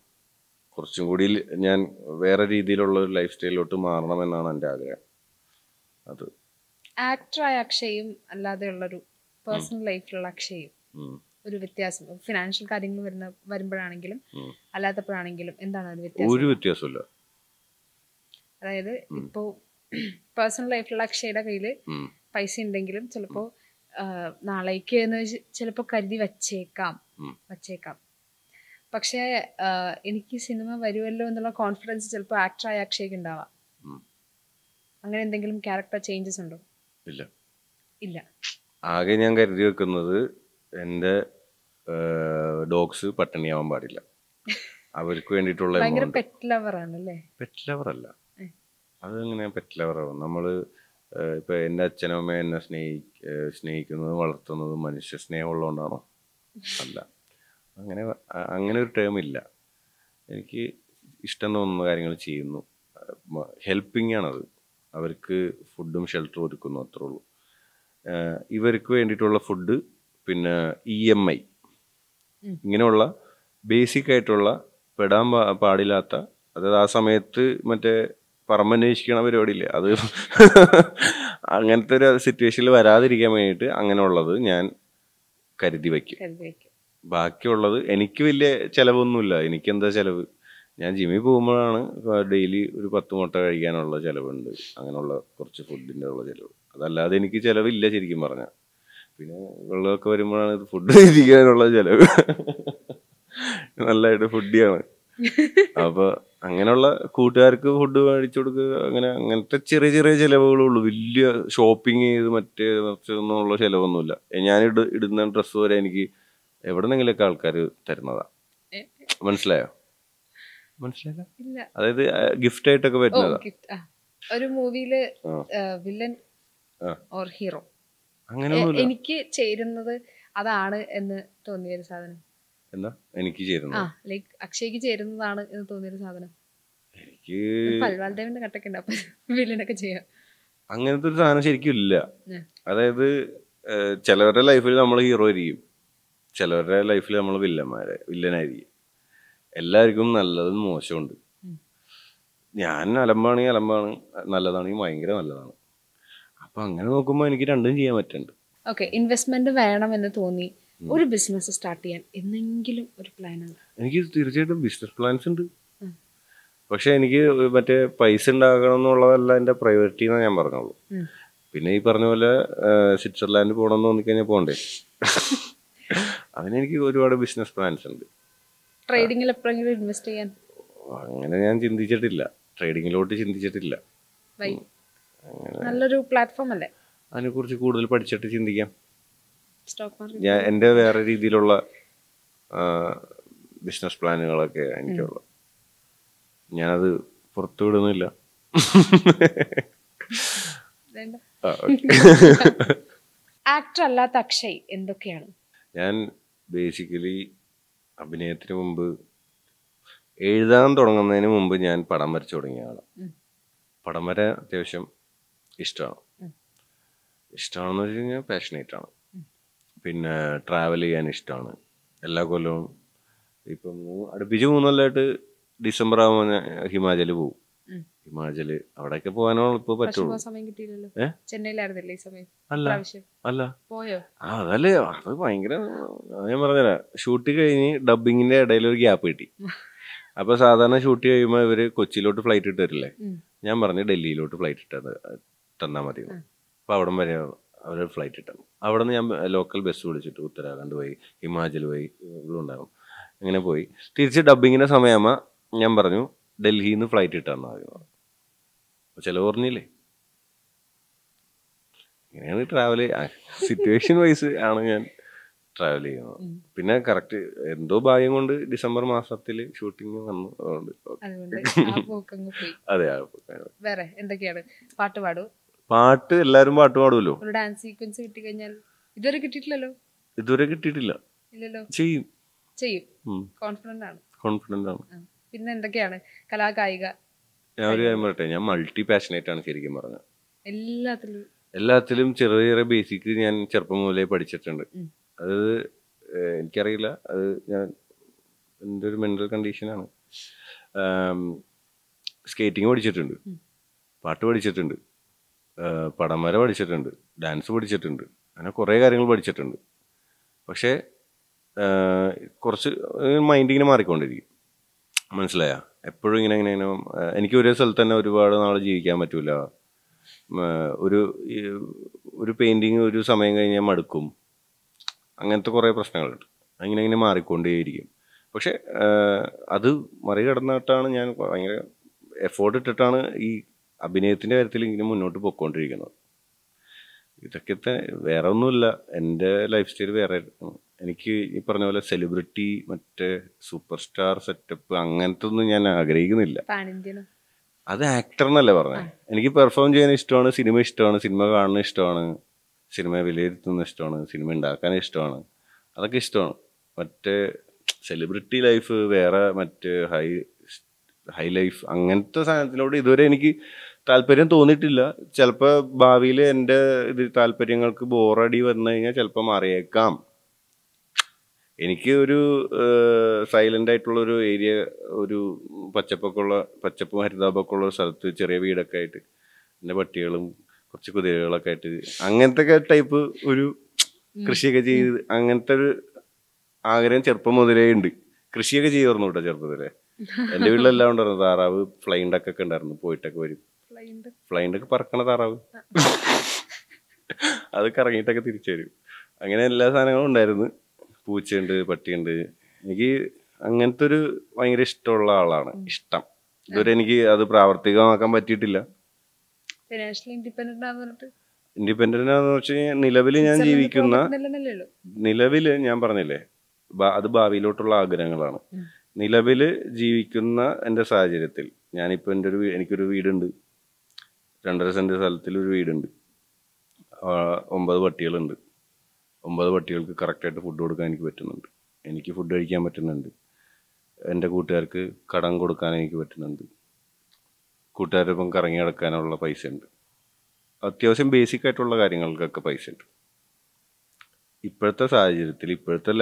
കുറച്ചും കൂടി ഞാൻ വേറെ രീതിയിലുള്ള ഒരു ലൈഫ് സ്റ്റൈലിലോട്ട് മാറണം എന്നാണ് എൻ്റെ ആഗ്രഹം അത് ആക്ടറായ അക്ഷയും അല്ലാതെയുള്ളൊരു പേഴ്സണൽ ലൈഫിലുള്ള അക്ഷയും ഒരു വ്യത്യാസം ഫിനാൻഷ്യൽ കാര്യങ്ങൾ വരുന്ന വരുമ്പോഴാണെങ്കിലും അല്ലാത്തപ്പോഴാണെങ്കിലും എന്താണ് ഒരു വ്യത്യാസം ഒരു വ്യത്യാസമില്ല അതായത് ഇപ്പോ പേഴ്സണൽ ലൈഫിലുള്ള അക്ഷയുടെ കയ്യിൽ പൈസ ഉണ്ടെങ്കിലും ചിലപ്പോ നാളേക്ക് എന്ന് ചിലപ്പോ കരുതി വച്ചേക്കാം വച്ചേക്കാം പക്ഷേ എനിക്ക് സിനിമ വരുമല്ലോ എന്നുള്ള കോൺഫിഡൻസ് ചിലപ്പോൾ ആക്ടറായ അക്ഷയ്ക്ക് ഉണ്ടാവാം അങ്ങനെ എന്തെങ്കിലും ക്യാരക്ടർ ചേഞ്ചസ് ഉണ്ടോ ഇല്ല ഇല്ല ആകെ ഞാൻ കരുതി വെക്കുന്നത് എൻ്റെ ഡോഗ്സ് പട്ടിണിയാവാൻ പാടില്ല അവർക്ക് വേണ്ടിയിട്ടുള്ള പെറ്റ് ലവർ ആണല്ലേ പെറ്റ് ലവർ അല്ല അതങ്ങനെ പെറ്റ് ലവർ ആവും നമ്മള് ഇപ്പൊ എൻ്റെ അച്ഛനും അമ്മയും എന്നെ സ്നേഹി സ്നേഹിക്കുന്നതും വളർത്തുന്നതും മനുഷ്യ സ്നേഹമുള്ളതുകൊണ്ടാണോ അല്ല അങ്ങനെ അങ്ങനെ ഒരു ടേം ഇല്ല എനിക്ക് ഇഷ്ടം തോന്നുന്ന കാര്യങ്ങൾ ചെയ്യുന്നു ഹെൽപ്പിംഗ് ആണത് അവർക്ക് ഫുഡും ഷെൽട്ടറും ഒരുക്കുന്നു അത്രേ ഉള്ളൂ ഇവർക്ക് വേണ്ടിയിട്ടുള്ള ഫുഡ് പിന്നെ ഇ എം ഐ ഇങ്ങനെയുള്ള ബേസിക് ആയിട്ടുള്ള പെടാൻ പാടില്ലാത്ത അതായത് ആ സമയത്ത് മറ്റേ പറമ്പന്വേഷിക്കണ പരിപാടിയില്ലേ അത് അങ്ങനത്തെ ഒരു സിറ്റുവേഷനിൽ വരാതിരിക്കാൻ വേണ്ടിയിട്ട് അങ്ങനെയുള്ളത് ഞാൻ കരുതി വയ്ക്കും ബാക്കിയുള്ളത് എനിക്ക് വലിയ ചിലവൊന്നുമില്ല എനിക്ക് എന്താ ചിലവ് ഞാൻ ജിമ്മിൽ പോകുമ്പോഴാണ് ഡെയിലി ഒരു പത്ത് മുട്ട കഴിക്കാനുള്ള ചിലവുണ്ട് അങ്ങനെയുള്ള കുറച്ച് ഫുഡിൻ്റെ ഉള്ള ചിലവ് അതല്ലാതെ എനിക്ക് ചിലവില്ല ശരിക്കും പറഞ്ഞാൽ പിന്നെ വെള്ളമൊക്കെ വരുമ്പോഴാണ് ഇത് ഫുഡ് ഇരിക്കാനുള്ള ചെലവ് നല്ലതായിട്ട് ഫുഡിയാണ് അപ്പൊ അങ്ങനെയുള്ള കൂട്ടുകാർക്ക് ഫുഡ് മേടിച്ചു കൊടുക്കുക അങ്ങനെ അങ്ങനത്തെ ചെറിയ ചെറിയ ചെലവുകളേ ഉള്ളൂ വലിയ ഷോപ്പിംഗ് ചെയ്ത് മറ്റേ മറിച്ചൊന്നുമുള്ള ചെലവൊന്നുമില്ല ഞാൻ ഇട ഇടുന്ന ഡ്രസ്സ് വരെ എനിക്ക് എവിടെ നിന്നെങ്കിലൊക്കെ ആൾക്കാർ തരുന്നതാ മനസ്സിലായോ മനസ്സിലായില്ല അതായത് ഗിഫ്റ്റ് ആയിട്ടൊക്കെ പറ്റുന്നതാ ഒരു മൂവിയില് വില്ലൻ ഓർ ഹീറോ അങ്ങനെ എനിക്ക് ചേരുന്നത് അതാണ് എന്ന് തോന്നിയ ഒരു സാധനം എന്താ എനിക്ക് ചേരുന്നത് ആ ലൈക്ക് അക്ഷയ്ക്ക് ചേരുന്നതാണ് എന്ന് തോന്നിയ ഒരു സാധനം എനിക്ക് പൽവാൽദേവിന്റെ കട്ടൊക്കെ വില്ലനൊക്കെ ചെയ്യാം അങ്ങനത്തെ ഒരു സാധനം ശരിക്കും ഇല്ല അതായത് ചിലവരുടെ ലൈഫിൽ നമ്മൾ ഹീറോ ആയിരിക്കും ചിലവരുടെ ലൈഫിൽ നമ്മൾ വില്ലന്മാരെ വില്ലനായിരിക്കും എല്ലാവർക്കും നല്ലതും മോശമുണ്ട് ഞാൻ അലമ്പാണെങ്കിൽ അലമ്പാണ് നല്ലതാണെങ്കിൽ ഭയങ്കര നല്ലതാണ് അപ്പൊ അങ്ങനെ നോക്കുമ്പോൾ എനിക്ക് രണ്ടും ചെയ്യാൻ പറ്റുന്നുണ്ട് ഓക്കെ ഇൻവെസ്റ്റ്മെന്റ് വേണം എന്ന് തോന്നി ഒരു ബിസിനസ് സ്റ്റാർട്ട് ചെയ്യാൻ എന്തെങ്കിലും ഒരു പ്ലാൻ എനിക്ക് തീർച്ചയായിട്ടും ബിസിനസ് പ്ലാൻസ് ഉണ്ട് പക്ഷെ എനിക്ക് മറ്റേ പൈസ ഉണ്ടാകണം എന്നുള്ളതല്ല എന്റെ പ്രയോറിറ്റി എന്നാ ഞാൻ പറഞ്ഞോളൂ പിന്നെ ഈ പറഞ്ഞ പോലെ സ്വിറ്റ്സർലാൻഡ് പോകണം എന്ന് തോന്നിക്കഴിഞ്ഞാൽ പോകണ്ടേ അതിനെനിക്ക് ഒരുപാട് ബിസിനസ് പ്ലാൻസ് ഉണ്ട് ട്രേഡിംഗിൽ എപ്പോഴെങ്കിലും ഇൻവെസ്റ്റ് ചെയ്യാൻ അങ്ങനെ ഞാൻ ചിന്തിച്ചിട്ടില്ല ട്രേഡിങ്ങിലോട്ട് ചിന്തിച്ചിട്ടില്ല നല്ലൊരു പ്ലാറ്റ്ഫോം അല്ലേ അതിനെ കുറിച്ച് കൂടുതൽ പഠിച്ചിട്ട് ചിന്തിക്കാം ഞാൻ എൻ്റെ വേറെ രീതിയിലുള്ള ബിസിനസ് പ്ലാനുകളൊക്കെ എനിക്കുള്ളു ഞാനത് പുറത്തുവിടുന്നില്ല ആക്ടർ അല്ലാത്ത അക്ഷയ് എന്തൊക്കെയാണ് ഞാൻ ബേസിക്കലി അഭിനയത്തിന് മുമ്പ് എഴുതാൻ തുടങ്ങുന്നതിന് മുമ്പ് ഞാൻ പടം വരച്ചു തുടങ്ങിയ ആളാണ് പടം വര അത്യാവശ്യം ഇഷ്ടമാണ് ഇഷ്ടമാണെന്ന് വെച്ച് കഴിഞ്ഞാൽ പാഷനേറ്റ് ആണ് പിന്നെ ട്രാവൽ ചെയ്യാൻ ഇഷ്ടമാണ് എല്ലാ കൊല്ലവും ഇപ്പം അടുപ്പിച്ച് മൂന്നല്ലായിട്ട് ഡിസംബർ ആകുമ്പോൾ ഞാൻ ഹിമാചൽ പോകും ഹിമാചൽ അവിടെയൊക്കെ പോകാനുള്ള ഇപ്പൊ പറ്റുള്ളൂ അല്ല അതല്ലേ അത് ഭയങ്കര ഞാൻ പറഞ്ഞുതരാം ഷൂട്ട് കഴിഞ്ഞ് ഡബിങ്ങിന്റെ ഇടയിൽ ഒരു ഗ്യാപ്പ് കിട്ടി അപ്പൊ സാധാരണ ഷൂട്ട് കഴിയുമ്പോൾ ഇവര് കൊച്ചിയിലോട്ട് ഫ്ലൈറ്റ് ഇട്ട് വരില്ലേ ഞാൻ പറഞ്ഞു ഡൽഹിയിലോട്ട് ഫ്ലൈറ്റ് ഇട്ടത് തന്നാൽ മതി അപ്പോൾ അവിടെ വരെ അവർ ഫ്ലൈറ്റ് ഇട്ടു അവിടെ നിന്ന് ഞാൻ ലോക്കൽ ബസ് വിളിച്ചിട്ട് ഉത്തരാഖണ്ഡ് പോയി ഹിമാചൽ പോയി ഇവിടെ ഉണ്ടാകും അങ്ങനെ പോയി തിരിച്ച് ഡബിങ്ങിൻ്റെ സമയമാ ഞാൻ പറഞ്ഞു ഡൽഹിയിൽ നിന്ന് ഫ്ലൈറ്റ് ഇട്ടാന്ന് ആദ്യം ചിലവ് പറഞ്ഞില്ലേ ഇങ്ങനെയാണ് ട്രാവൽ സിറ്റുവേഷൻ വൈസ് ആണ് ഞാൻ ട്രാവൽ ചെയ്യുന്നത് പിന്നെ കറക്റ്റ് എന്തോ ഭാഗ്യം കൊണ്ട് ഡിസംബർ മാസത്തിൽ ഷൂട്ടിംഗ് വന്നു അതുകൊണ്ട് അതെ വേറെ പാട്ട് പാടൂ പാട്ട് എല്ലാരും പാട്ട് പാടുമല്ലോ ഡാൻസ് സീക്വൻസ് കിട്ടി കഴിഞ്ഞാൽ ഇതുവരെ കിട്ടിയിട്ടില്ലല്ലോ ഇതുവരെ കിട്ടിയിട്ടില്ല ഇല്ലല്ലോ ചെയ്യും ചെയ്യും കോൺഫിഡന്റ് ആണ് കോൺഫിഡന്റ് ആണ് പിന്നെ എന്തൊക്കെയാണ് കലാകായിക ഞാൻ ഒരു കാര്യം പറയട്ടെ ഞാൻ മൾട്ടി പാഷനേറ്റ് ആണ് ശരിക്കും പറഞ്ഞത് എല്ലാത്തിലും എല്ലാത്തിലും ചെറിയ ചെറിയ ബേസിക് ഞാൻ ചെറുപ്പം മുതലേ പഠിച്ചിട്ടുണ്ട് അത് എനിക്കറിയില്ല അത് ഞാൻ എൻ്റെ ഒരു മെൻ്റൽ കണ്ടീഷനാണ് സ്കേറ്റിംഗ് പഠിച്ചിട്ടുണ്ട് പാട്ട് പഠിച്ചിട്ടുണ്ട് പടം വരെ പഠിച്ചിട്ടുണ്ട് ഡാൻസ് പഠിച്ചിട്ടുണ്ട് അങ്ങനെ കുറേ കാര്യങ്ങൾ പഠിച്ചിട്ടുണ്ട് പക്ഷേ കുറച്ച് മൈൻഡ് ഇങ്ങനെ മാറിക്കൊണ്ടിരിക്കും മനസ്സിലായ എപ്പോഴും ഇങ്ങനെ ഇങ്ങനെ ഇങ്ങനെ എനിക്ക് ഒരേ സ്ഥലത്ത് തന്നെ ഒരുപാട് നാൾ ജീവിക്കാൻ പറ്റൂല ഒരു ഒരു പെയിൻറ്റിങ് ഒരു സമയം കഴിഞ്ഞാൽ മടുക്കും അങ്ങനത്തെ കുറേ പ്രശ്നങ്ങളുണ്ട് അങ്ങനെ ഇങ്ങനെ മാറിക്കൊണ്ടേയിരിക്കും പക്ഷേ അത് മറികടന്നിട്ടാണ് ഞാൻ ഭയങ്കര എഫോർട്ട് ഇട്ടിട്ടാണ് ഈ അഭിനയത്തിൻ്റെ കാര്യത്തിൽ ഇങ്ങനെ മുന്നോട്ട് പൊയ്ക്കൊണ്ടിരിക്കുന്നത് ഇതൊക്കെ വേറെ ഒന്നുമില്ല എൻ്റെ ലൈഫ് സ്റ്റൈൽ വേറെ എനിക്ക് ഈ പറഞ്ഞ പോലെ സെലിബ്രിറ്റി മറ്റേ സൂപ്പർ സ്റ്റാർ സെറ്റപ്പ് അങ്ങനത്തെ ഒന്നും ഞാൻ ആഗ്രഹിക്കുന്നില്ല അത് ആക്ടർ എന്നല്ലേ പറഞ്ഞത് എനിക്ക് പെർഫോം ചെയ്യാൻ ഇഷ്ടമാണ് സിനിമ ഇഷ്ടമാണ് സിനിമ കാണുന്ന ഇഷ്ടമാണ് സിനിമ വിലയിരുത്തുന്ന ഇഷ്ടമാണ് സിനിമ ഉണ്ടാക്കാൻ ഇഷ്ടമാണ് അതൊക്കെ ഇഷ്ടമാണ് മറ്റേ സെലിബ്രിറ്റി ലൈഫ് വേറെ മറ്റേ ഹൈ ഹൈ ലൈഫ് അങ്ങനത്തെ സാധനത്തിലൂടെ ഇതുവരെ എനിക്ക് താല്പര്യം തോന്നിയിട്ടില്ല ചിലപ്പോൾ ഭാവിയിൽ എൻ്റെ ഇത് താല്പര്യങ്ങൾക്ക് ബോറടി വന്നു കഴിഞ്ഞാൽ ചിലപ്പോൾ മാറിയേക്കാം എനിക്ക് ഒരു സൈലൻ്റ് ആയിട്ടുള്ള ഒരു ഏരിയ ഒരു പച്ചപ്പൊക്കെയുള്ള പച്ചപ്പും ഹരിതാപൊക്കെ ഉള്ള ഒരു സ്ഥലത്ത് ചെറിയ വീടൊക്കെ ആയിട്ട് എൻ്റെ പട്ടികളും കുറച്ച് കുതിരകളൊക്കെ ആയിട്ട് അങ്ങനത്തെ ടൈപ്പ് ഒരു കൃഷിയൊക്കെ ചെയ്ത് അങ്ങനത്തെ ഒരു ആഗ്രഹം ചെറുപ്പം മുതലേ ഉണ്ട് കൃഷിയൊക്കെ ചെയ്യുമായിരുന്നു കേട്ടോ ചെറുപ്പത്തിലേ എന്റെ വീട്ടിലെല്ലാം ഉണ്ടായിരുന്നു താറാവ് ഫ്ലൈൻ ഡക്ക് ഒക്കെ ഉണ്ടായിരുന്നു പോയിട്ടൊക്കെ വരും ഫ്ലൈൻ ഡക്ക് പറക്കണ താറാവ് അത് കറങ്ങിട്ടൊക്കെ തിരിച്ചു വരും അങ്ങനെ എല്ലാ സാധനങ്ങളും ഉണ്ടായിരുന്നു പൂച്ചയുണ്ട് പട്ടിയുണ്ട് എനിക്ക് അങ്ങനത്തെ ഒരു ഭയങ്കര ഇഷ്ടമുള്ള ആളാണ് ഇഷ്ടം ഇതുവരെ എനിക്ക് അത് പ്രാവർത്തികമാക്കാൻ പറ്റിയിട്ടില്ല ഇൻഡിപെൻഡന്റ് ആണെന്ന് വെച്ച് നിലവിൽ ഞാൻ ജീവിക്കുന്ന നിലവിൽ ഞാൻ പറഞ്ഞില്ലേ അത് ഭാവിയിലോട്ടുള്ള ആഗ്രഹങ്ങളാണ് നിലവിൽ ജീവിക്കുന്ന എൻ്റെ സാഹചര്യത്തിൽ ഞാനിപ്പോൾ എൻ്റെ ഒരു എനിക്കൊരു വീടുണ്ട് രണ്ടര സെൻറ്റ് സ്ഥലത്തിലൊരു വീടുണ്ട് ഒമ്പത് പട്ടികളുണ്ട് ഒമ്പത് പട്ടികൾക്ക് കറക്റ്റായിട്ട് ഫുഡ് കൊടുക്കാൻ എനിക്ക് പറ്റുന്നുണ്ട് എനിക്ക് ഫുഡ് കഴിക്കാൻ പറ്റുന്നുണ്ട് എൻ്റെ കൂട്ടുകാർക്ക് കടം കൊടുക്കാൻ എനിക്ക് പറ്റുന്നുണ്ട് കൂട്ടുകാരൊപ്പം കറങ്ങി നടക്കാനുള്ള പൈസ ഉണ്ട് അത്യാവശ്യം ബേസിക് ആയിട്ടുള്ള കാര്യങ്ങൾക്കൊക്കെ പൈസ ഉണ്ട് ഇപ്പോഴത്തെ സാഹചര്യത്തിൽ ഇപ്പോഴത്തെ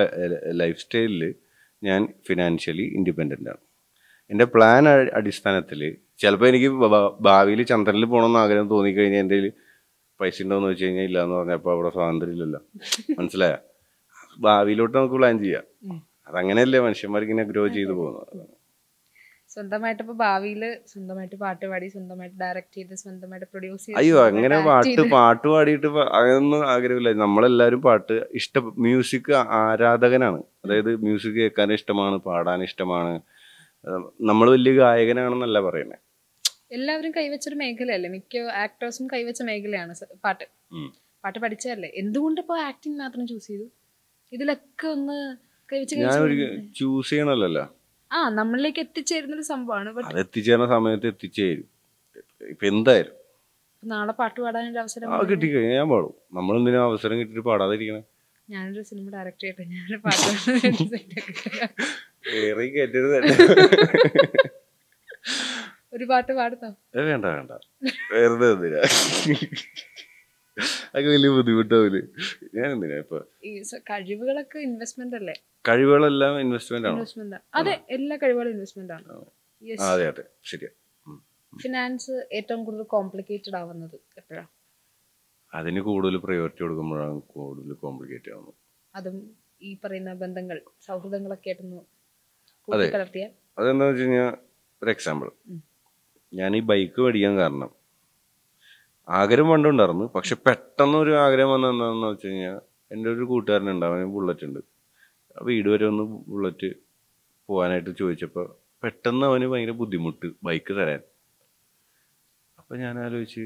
ലൈഫ് സ്റ്റൈലിൽ ഞാൻ ഫിനാൻഷ്യലി ഇൻഡിപെൻഡൻ്റ് ആണ് എൻ്റെ പ്ലാൻ അടിസ്ഥാനത്തിൽ ചിലപ്പോൾ എനിക്ക് ഭാവിയിൽ ചന്ദ്രനിൽ പോകണമെന്ന് ആഗ്രഹം തോന്നിക്കഴിഞ്ഞാൽ എൻ്റെ പൈസ ഉണ്ടോയെന്ന് വെച്ച് കഴിഞ്ഞാൽ എന്ന് പറഞ്ഞപ്പോൾ അവിടെ സ്വാതന്ത്ര്യമില്ലല്ലോ മനസ്സിലായ ഭാവിയിലോട്ട് നമുക്ക് പ്ലാൻ ചെയ്യാം അതങ്ങനെയല്ലേ മനുഷ്യന്മാർക്ക് ഇങ്ങനെ ഗ്രോ ചെയ്തു പോകുന്നത് സ്വന്തമായിട്ട് ഇപ്പൊ ഭാവിയിൽ സ്വന്തമായിട്ട് പാട്ട് പാടി സ്വന്തമായിട്ട് ഡയറക്ട് ചെയ്ത് സ്വന്തമായിട്ട് പ്രൊഡ്യൂസ് ചെയ്ത് അയ്യോ അങ്ങനെ പാട്ട് പാട്ട് പാടിയിട്ട് അങ്ങനൊന്നും ആഗ്രഹമില്ല നമ്മളെല്ലാവരും പാട്ട് ഇഷ്ട മ്യൂസിക് ആരാധകനാണ് അതായത് മ്യൂസിക് കേൾക്കാൻ ഇഷ്ടമാണ് പാടാൻ ഇഷ്ടമാണ് നമ്മൾ വലിയ ഗായകനാണെന്നല്ല പറയുന്നത് എല്ലാവരും കൈവച്ചൊരു മേഖലയല്ലേ മിക്ക ആക്ടേഴ്സും കൈവച്ച മേഖലയാണ് പാട്ട് പാട്ട് പഠിച്ചതല്ലേ എന്തുകൊണ്ട് ഇപ്പൊ ആക്ടിങ് മാത്രം ചൂസ് ചെയ്തു ഇതിലൊക്കെ ഒന്ന് കൈവച്ച് ഞാൻ ചൂസ് ചെയ്യണല്ലോ ആ നമ്മളിലേക്ക് എത്തിച്ചേരുന്ന ഒരു സംഭവമാണ് അത് എത്തിച്ചേരുന്ന സമയത്ത് എത്തിച്ചേരും ഇപ്പൊ എന്തായാലും നാളെ പാട്ട് പാടാനൊരു അവസരം കിട്ടി കഴിഞ്ഞാൽ ഞാൻ പാടും നമ്മൾ എന്തിനാ അവസരം കിട്ടിയിട്ട് പാടാതിരിക്കണേ ഞാനൊരു സിനിമ ഡയറക്ടർ ആയിട്ട് ഞാനൊരു പാട്ട് ഏറി ഒരു പാട്ട് പാടുന്നോ വേണ്ട വേണ്ട വെറുതെ അതൊക്കെ വലിയ ബുദ്ധിമുട്ടാവില്ല ഞാൻ എന്തിനാ ഇപ്പൊ കഴിവുകളൊക്കെ ഇൻവെസ്റ്റ്മെന്റ് അല്ലേ കഴിവുകളെല്ലാം ഇൻവെസ്റ്റ്മെന്റ് ആണ് അതെ എല്ലാ കഴിവുകളും ഇൻവെസ്റ്റ്മെന്റ് ആണ് അതെ അതെ ശരിയാ ഫിനാൻസ് ഏറ്റവും കൂടുതൽ കോംപ്ലിക്കേറ്റഡ് ആവുന്നത് എപ്പോഴാണ് അതിന് കൂടുതൽ പ്രയോറിറ്റി കൊടുക്കുമ്പോഴാണ് കൂടുതൽ കോംപ്ലിക്കേറ്റ് ആവുന്നത് അതും ഈ പറയുന്ന ബന്ധങ്ങൾ സൗഹൃദങ്ങളൊക്കെ ആയിട്ടൊന്ന് അതെ അതെന്താ വെച്ച് കഴിഞ്ഞാൽ ഒരു എക്സാമ്പിൾ ഞാൻ ഈ ബൈക്ക് മേടിക്കാൻ കാരണം ആഗ്രഹം പണ്ടുണ്ടായിരുന്നു പക്ഷെ പെട്ടെന്ന് ഒരു ആഗ്രഹം വന്ന എന്താണെന്ന് വെച്ച് കഴിഞ്ഞാൽ എൻ്റെ ഒരു കൂട്ടുകാരനുണ്ട് അവന് ബുള്ളറ്റ് ഉണ്ട് വീട് വരെ ഒന്ന് ബുള്ളറ്റ് പോകാനായിട്ട് ചോദിച്ചപ്പോൾ പെട്ടെന്ന് അവന് ഭയങ്കര ബുദ്ധിമുട്ട് ബൈക്ക് തരാൻ അപ്പം ഞാൻ ആലോചിച്ച്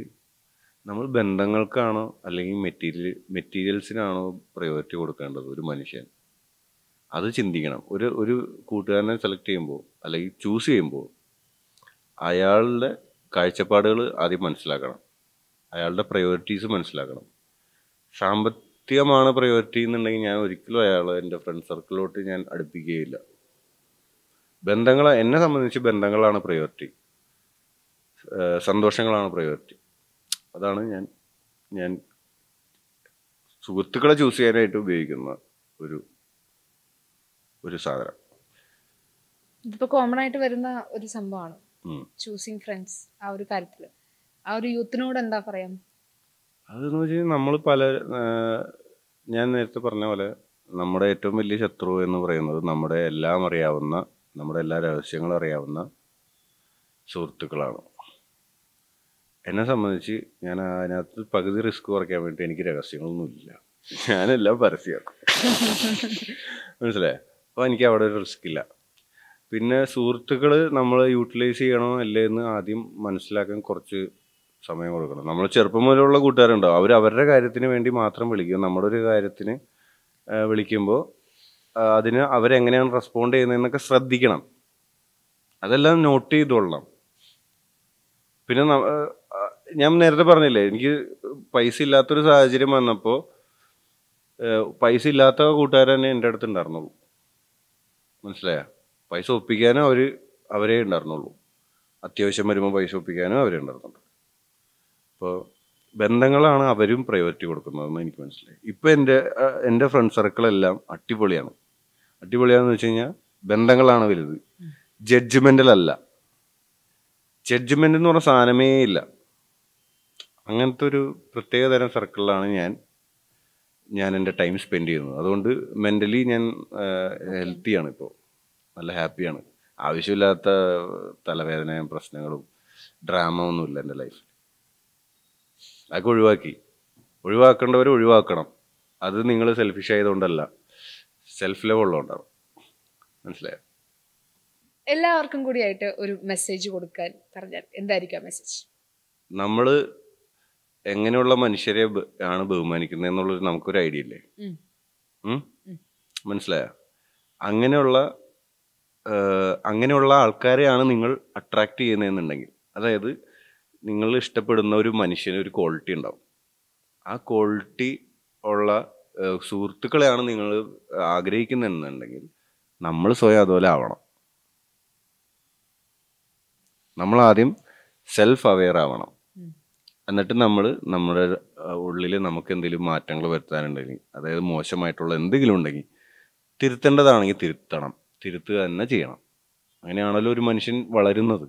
നമ്മൾ ബന്ധങ്ങൾക്കാണോ അല്ലെങ്കിൽ മെറ്റീരിയൽ മെറ്റീരിയൽസിനാണോ പ്രയോറിറ്റി കൊടുക്കേണ്ടത് ഒരു മനുഷ്യൻ അത് ചിന്തിക്കണം ഒരു ഒരു കൂട്ടുകാരനെ സെലക്ട് ചെയ്യുമ്പോൾ അല്ലെങ്കിൽ ചൂസ് ചെയ്യുമ്പോൾ അയാളുടെ കാഴ്ചപ്പാടുകൾ ആദ്യം മനസ്സിലാക്കണം അയാളുടെ പ്രയോറിറ്റീസ് മനസ്സിലാക്കണം സാമ്പത്തികമാണ് പ്രയോറിറ്റി എന്നുണ്ടെങ്കിൽ ഞാൻ ഒരിക്കലും അയാൾ എൻ്റെ ഫ്രണ്ട് സർക്കിളിലോട്ട് ഞാൻ അടുപ്പിക്കുകയില്ല ബന്ധങ്ങൾ എന്നെ സംബന്ധിച്ച് ബന്ധങ്ങളാണ് പ്രയോറിറ്റി സന്തോഷങ്ങളാണ് പ്രയോറിറ്റി അതാണ് ഞാൻ ഞാൻ സുഹൃത്തുക്കളെ ചൂസ് ചെയ്യാനായിട്ട് ഉപയോഗിക്കുന്ന ഒരു ഒരു സാധനം ഇതിപ്പോ കോമൺ ആയിട്ട് വരുന്ന ഒരു സംഭവമാണ് ചൂസിങ് ഫ്രണ്ട്സ് ആ ഒരു കാര്യത്തില് ആ ഒരു യൂത്തിനോട് എന്താ പറയാ അതെന്ന് വെച്ചാൽ നമ്മൾ പല ഞാൻ നേരത്തെ പറഞ്ഞ പോലെ നമ്മുടെ ഏറ്റവും വലിയ ശത്രു എന്ന് പറയുന്നത് നമ്മുടെ എല്ലാം അറിയാവുന്ന നമ്മുടെ എല്ലാ രഹസ്യങ്ങളും അറിയാവുന്ന സുഹൃത്തുക്കളാണ് എന്നെ സംബന്ധിച്ച് ഞാൻ അതിനകത്ത് പകുതി റിസ്ക് കുറയ്ക്കാൻ വേണ്ടി എനിക്ക് രഹസ്യങ്ങളൊന്നുമില്ല ഞാനെല്ലാം പരസ്യമാക്കും മനസ്സിലായോ അപ്പോൾ എനിക്ക് അവിടെ ഒരു റിസ്ക് ഇല്ല പിന്നെ സുഹൃത്തുക്കൾ നമ്മൾ യൂട്ടിലൈസ് ചെയ്യണോ അല്ലേ എന്ന് ആദ്യം മനസ്സിലാക്കാൻ കുറച്ച് സമയം കൊടുക്കണം നമ്മൾ ചെറുപ്പം മുതലുള്ള കൂട്ടുകാരുണ്ടോ അവർ അവരുടെ കാര്യത്തിന് വേണ്ടി മാത്രം വിളിക്കും നമ്മുടെ ഒരു കാര്യത്തിന് വിളിക്കുമ്പോൾ അതിന് അവരെങ്ങനെയാണ് റെസ്പോണ്ട് ചെയ്യുന്നതെന്നൊക്കെ ശ്രദ്ധിക്കണം അതെല്ലാം നോട്ട് ചെയ്തോളണം പിന്നെ ഞാൻ നേരത്തെ പറഞ്ഞില്ലേ എനിക്ക് പൈസ ഇല്ലാത്തൊരു സാഹചര്യം വന്നപ്പോൾ പൈസ ഇല്ലാത്ത കൂട്ടുകാർ തന്നെ എൻ്റെ അടുത്ത് ഉണ്ടായിരുന്നുള്ളൂ മനസ്സിലായ പൈസ ഒപ്പിക്കാനും അവർ അവരെ ഉണ്ടായിരുന്നുള്ളൂ അത്യാവശ്യം വരുമ്പോൾ പൈസ ഒപ്പിക്കാനും അവരെ ഉണ്ടായിരുന്നുള്ളൂ അപ്പോൾ ബന്ധങ്ങളാണ് അവരും പ്രയോറിറ്റി കൊടുക്കുന്നതെന്ന് എനിക്ക് മനസ്സിലായി ഇപ്പോൾ എൻ്റെ എൻ്റെ ഫ്രണ്ട് സർക്കിളെല്ലാം അടിപൊളിയാണ് അടിപൊളിയാണെന്ന് വെച്ച് കഴിഞ്ഞാൽ ബന്ധങ്ങളാണ് വലുത് ജഡ്ജ്മെൻ്റൽ അല്ല ജഡ്ജ്മെൻ്റ് എന്ന് പറഞ്ഞ സാധനമേ ഇല്ല അങ്ങനത്തെ ഒരു പ്രത്യേക തരം സർക്കിളിലാണ് ഞാൻ ഞാൻ എൻ്റെ ടൈം സ്പെൻഡ് ചെയ്യുന്നത് അതുകൊണ്ട് മെൻ്റലി ഞാൻ ഹെൽത്തിയാണ് ഇപ്പോൾ നല്ല ഹാപ്പിയാണ് ആവശ്യമില്ലാത്ത തലവേദനയും പ്രശ്നങ്ങളും ഡ്രാമ ഒന്നുമില്ല എൻ്റെ ലൈഫിൽ അതൊക്കെ ഒഴിവാക്കി ഒഴിവാക്കേണ്ടവർ ഒഴിവാക്കണം അത് നിങ്ങൾ സെൽഫിഷ് ആയതുകൊണ്ടല്ല സെൽഫ് ലെവ് ഉള്ളതുകൊണ്ടാണ് മനസ്സിലായോ എല്ലാവർക്കും കൂടിയായിട്ട് ഒരു മെസ്സേജ് കൊടുക്കാൻ പറഞ്ഞാൽ എന്തായിരിക്കും മെസ്സേജ് നമ്മൾ എങ്ങനെയുള്ള മനുഷ്യരെ ആണ് ബഹുമാനിക്കുന്നത് എന്നുള്ളൊരു നമുക്കൊരു ഐഡിയ ഇല്ലേ മനസ്സിലായോ അങ്ങനെയുള്ള അങ്ങനെയുള്ള ആൾക്കാരെയാണ് നിങ്ങൾ അട്രാക്ട് ചെയ്യുന്നതെന്നുണ്ടെങ്കിൽ അതായത് നിങ്ങൾ ഇഷ്ടപ്പെടുന്ന ഒരു മനുഷ്യന് ഒരു ക്വാളിറ്റി ഉണ്ടാവും ആ ക്വാളിറ്റി ഉള്ള സുഹൃത്തുക്കളെയാണ് നിങ്ങൾ ആഗ്രഹിക്കുന്നതെന്നുണ്ടെങ്കിൽ നമ്മൾ സ്വയം അതുപോലെ ആവണം നമ്മൾ ആദ്യം സെൽഫ് അവെയർ ആവണം എന്നിട്ട് നമ്മൾ നമ്മുടെ ഉള്ളിൽ നമുക്ക് എന്തെങ്കിലും മാറ്റങ്ങൾ വരുത്താനുണ്ടെങ്കിൽ അതായത് മോശമായിട്ടുള്ള എന്തെങ്കിലും ഉണ്ടെങ്കിൽ തിരുത്തേണ്ടതാണെങ്കിൽ തിരുത്തണം തിരുത്തുക തന്നെ ചെയ്യണം അങ്ങനെയാണല്ലോ ഒരു മനുഷ്യൻ വളരുന്നത്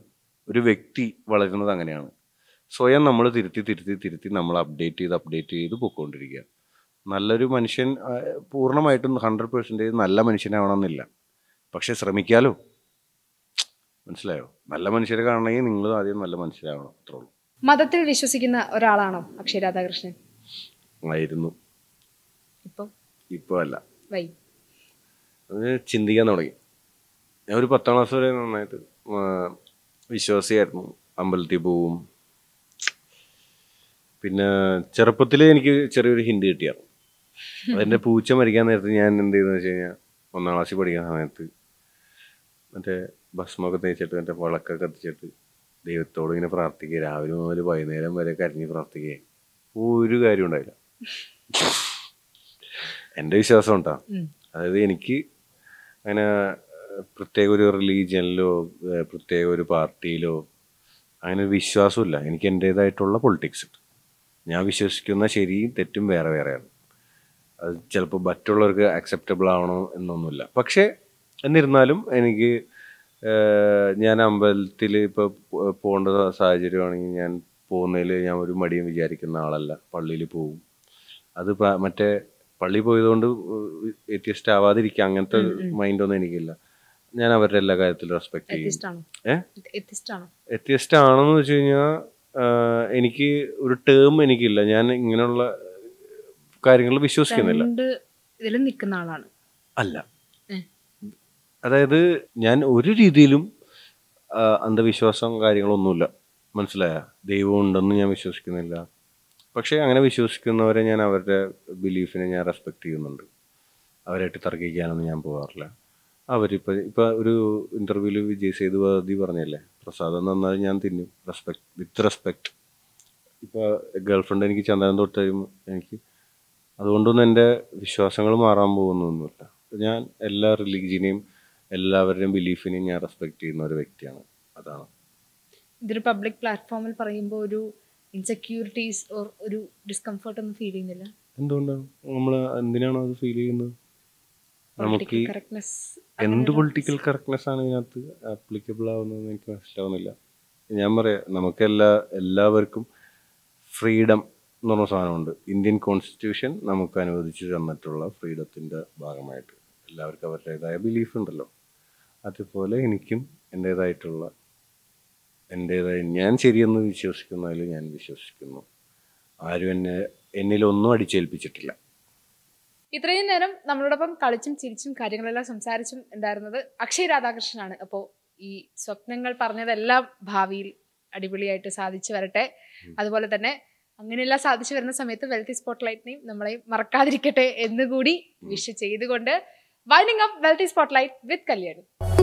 ഒരു വ്യക്തി വളരുന്നത് അങ്ങനെയാണ് സ്വയം നമ്മൾ തിരുത്തി തിരുത്തി തിരുത്തി നമ്മൾ അപ്ഡേറ്റ് ചെയ്ത് അപ്ഡേറ്റ് ചെയ്ത് പോയിക്കൊണ്ടിരിക്കുക നല്ലൊരു മനുഷ്യൻ പൂർണ്ണമായിട്ടും ഹൺഡ്രഡ് പെർസെൻറ്റേജ് നല്ല മനുഷ്യനാവണമെന്നില്ല പക്ഷെ ശ്രമിക്കാലോ മനസ്സിലായോ നല്ല മനുഷ്യരെ കാണണമെങ്കിൽ നിങ്ങൾ ആദ്യം നല്ല മനുഷ്യരാവണം ഉള്ളൂ മതത്തിൽ വിശ്വസിക്കുന്ന ഒരാളാണോ അക്ഷയ് രാധാകൃഷ്ണൻ ആയിരുന്നു ഇപ്പോ അല്ല ചിന്തിക്കാൻ തുടങ്ങി ഞാൻ ഒരു പത്താം ക്ലാസ് വരെ നന്നായിട്ട് വിശ്വാസിയായിരുന്നു അമ്പലത്തിൽ പോവും പിന്നെ ചെറുപ്പത്തിൽ എനിക്ക് ചെറിയൊരു ഹിന്റ് കിട്ടിയാണ് അതെന്റെ പൂച്ച മരിക്കാൻ നേരത്ത് ഞാൻ എന്ത് ചെയ്തെന്ന് വെച്ച് കഴിഞ്ഞാൽ ഒന്നാം ക്ലാസ്സിൽ പഠിക്കുന്ന സമയത്ത് മറ്റേ ഭസ്മൊക്കെ തേച്ചിട്ട് മറ്റേ വിളക്കൊക്കെ കത്തിച്ചിട്ട് ദൈവത്തോട് ഇങ്ങനെ പ്രാർത്ഥിക്കുക രാവിലെ മുതൽ വൈകുന്നേരം വരെ കരഞ്ഞ് പ്രാർത്ഥിക്കുക ഒരു കാര്യം ഉണ്ടായില്ല എൻ്റെ വിശ്വാസം ഉണ്ടോ അതായത് എനിക്ക് അങ്ങനെ പ്രത്യേക ഒരു റിലീജിയനിലോ പ്രത്യേക ഒരു പാർട്ടിയിലോ അങ്ങനെ വിശ്വാസമില്ല എനിക്ക് എൻ്റേതായിട്ടുള്ള പൊളിറ്റിക്സ് ഉണ്ട് ഞാൻ വിശ്വസിക്കുന്ന ശരിയും തെറ്റും വേറെ വേറെയാണ് അത് ചിലപ്പോൾ മറ്റുള്ളവർക്ക് അക്സെപ്റ്റബിൾ ആവണോ എന്നൊന്നുമില്ല പക്ഷേ എന്നിരുന്നാലും എനിക്ക് ഞാൻ അമ്പലത്തിൽ ഇപ്പോൾ പോകേണ്ട സാഹചര്യമാണെങ്കിൽ ഞാൻ പോകുന്നതിൽ ഞാൻ ഒരു മടിയും വിചാരിക്കുന്ന ആളല്ല പള്ളിയിൽ പോകും അത് മറ്റേ പള്ളി പോയതുകൊണ്ട് വ്യത്യസ്ത ആവാതിരിക്കുക അങ്ങനത്തെ മൈൻഡൊന്നും എനിക്കില്ല ഞാൻ അവരുടെ എല്ലാ കാര്യത്തിലും റെസ്പെക്ട് ചെയ്യും ഏഹ് വ്യത്യസ്തമാണെന്ന് വെച്ച് കഴിഞ്ഞാൽ എനിക്ക് ഒരു ടേം എനിക്കില്ല ഞാൻ ഇങ്ങനെയുള്ള കാര്യങ്ങൾ വിശ്വസിക്കുന്നില്ല നിൽക്കുന്ന ആളാണ് അല്ല അതായത് ഞാൻ ഒരു രീതിയിലും അന്ധവിശ്വാസം കാര്യങ്ങളൊന്നുമില്ല മനസ്സിലായ ദൈവം ഉണ്ടെന്ന് ഞാൻ വിശ്വസിക്കുന്നില്ല പക്ഷേ അങ്ങനെ വിശ്വസിക്കുന്നവരെ ഞാൻ അവരുടെ ബിലീഫിനെ ഞാൻ റെസ്പെക്ട് ചെയ്യുന്നുണ്ട് അവരായിട്ട് തർക്കിക്കാനൊന്നും ഞാൻ പോകാറില്ല അവരിപ്പോൾ ഇപ്പോൾ ഒരു ഇൻ്റർവ്യൂവിൽ വിജയ് സേതുപതി പറഞ്ഞല്ലേ പ്രസാദം നന്നായി ഞാൻ തിന്നും റെസ്പെക്ട് വിത്ത് റെസ്പെക്ട് ഇപ്പൊ ഗേൾ ഫ്രണ്ട് എനിക്ക് ചന്ദനം തൊട്ട് കഴിയുമ്പോൾ എനിക്ക് അതുകൊണ്ടൊന്നും എൻ്റെ വിശ്വാസങ്ങൾ മാറാൻ പോകുന്നൊന്നുമില്ല ഞാൻ എല്ലാ റിലീജിയനെയും എല്ലാവരുടെയും ബിലീഫിനെയും ഞാൻ റെസ്പെക്ട് ചെയ്യുന്ന ഒരു വ്യക്തിയാണ് അതാണ് ഇതൊരു പബ്ലിക് പ്ലാറ്റ്ഫോമിൽ പറയുമ്പോൾ ഒരു ഇൻസെക്യൂരിറ്റീസ് ഓർ ഒരു ഡിസ്കംഫർട്ട് ഒന്നും ഫീൽ ചെയ്യുന്നില്ല എന്തുകൊണ്ടാണ് നമ്മൾ എന്തിനാണോ അത് ഫീൽ ചെയ്യുന്നത് നമുക്ക് എന്ത് പൊളിറ്റിക്കൽ കറക്റ്റ്നെസ് ആണ് ഇതിനകത്ത് ആപ്ലിക്കബിൾ ആവുന്നതെന്ന് എനിക്ക് മനസ്സിലാവുന്നില്ല ഞാൻ പറയാം നമുക്ക് എല്ലാ എല്ലാവർക്കും ഫ്രീഡം എന്ന് പറഞ്ഞ സാധനമുണ്ട് ഇന്ത്യൻ കോൺസ്റ്റിറ്റ്യൂഷൻ നമുക്ക് അനുവദിച്ചു തന്നിട്ടുള്ള ഫ്രീഡത്തിൻ്റെ ഭാഗമായിട്ട് എല്ലാവർക്കും അവരുടേതായ ബിലീഫ് ഉണ്ടല്ലോ അതുപോലെ എനിക്കും എൻ്റേതായിട്ടുള്ള എൻ്റേതായ ഞാൻ ശരിയെന്ന് വിശ്വസിക്കുന്നതിൽ ഞാൻ വിശ്വസിക്കുന്നു ആരും എന്നെ എന്നിലൊന്നും അടിച്ചേൽപ്പിച്ചിട്ടില്ല ഇത്രയും നേരം നമ്മളോടൊപ്പം കളിച്ചും ചിരിച്ചും കാര്യങ്ങളെല്ലാം സംസാരിച്ചും ഉണ്ടായിരുന്നത് അക്ഷയ് രാധാകൃഷ്ണനാണ് അപ്പോൾ ഈ സ്വപ്നങ്ങൾ പറഞ്ഞതെല്ലാം ഭാവിയിൽ അടിപൊളിയായിട്ട് സാധിച്ചു വരട്ടെ അതുപോലെ തന്നെ അങ്ങനെയെല്ലാം സാധിച്ചു വരുന്ന സമയത്ത് വെൽത്തി സ്പോട്ട് ലൈറ്റിനെയും നമ്മളെ മറക്കാതിരിക്കട്ടെ എന്നുകൂടി വിഷ് ചെയ്തുകൊണ്ട് വൈനിങ് up wealthy spotlight with Kalyani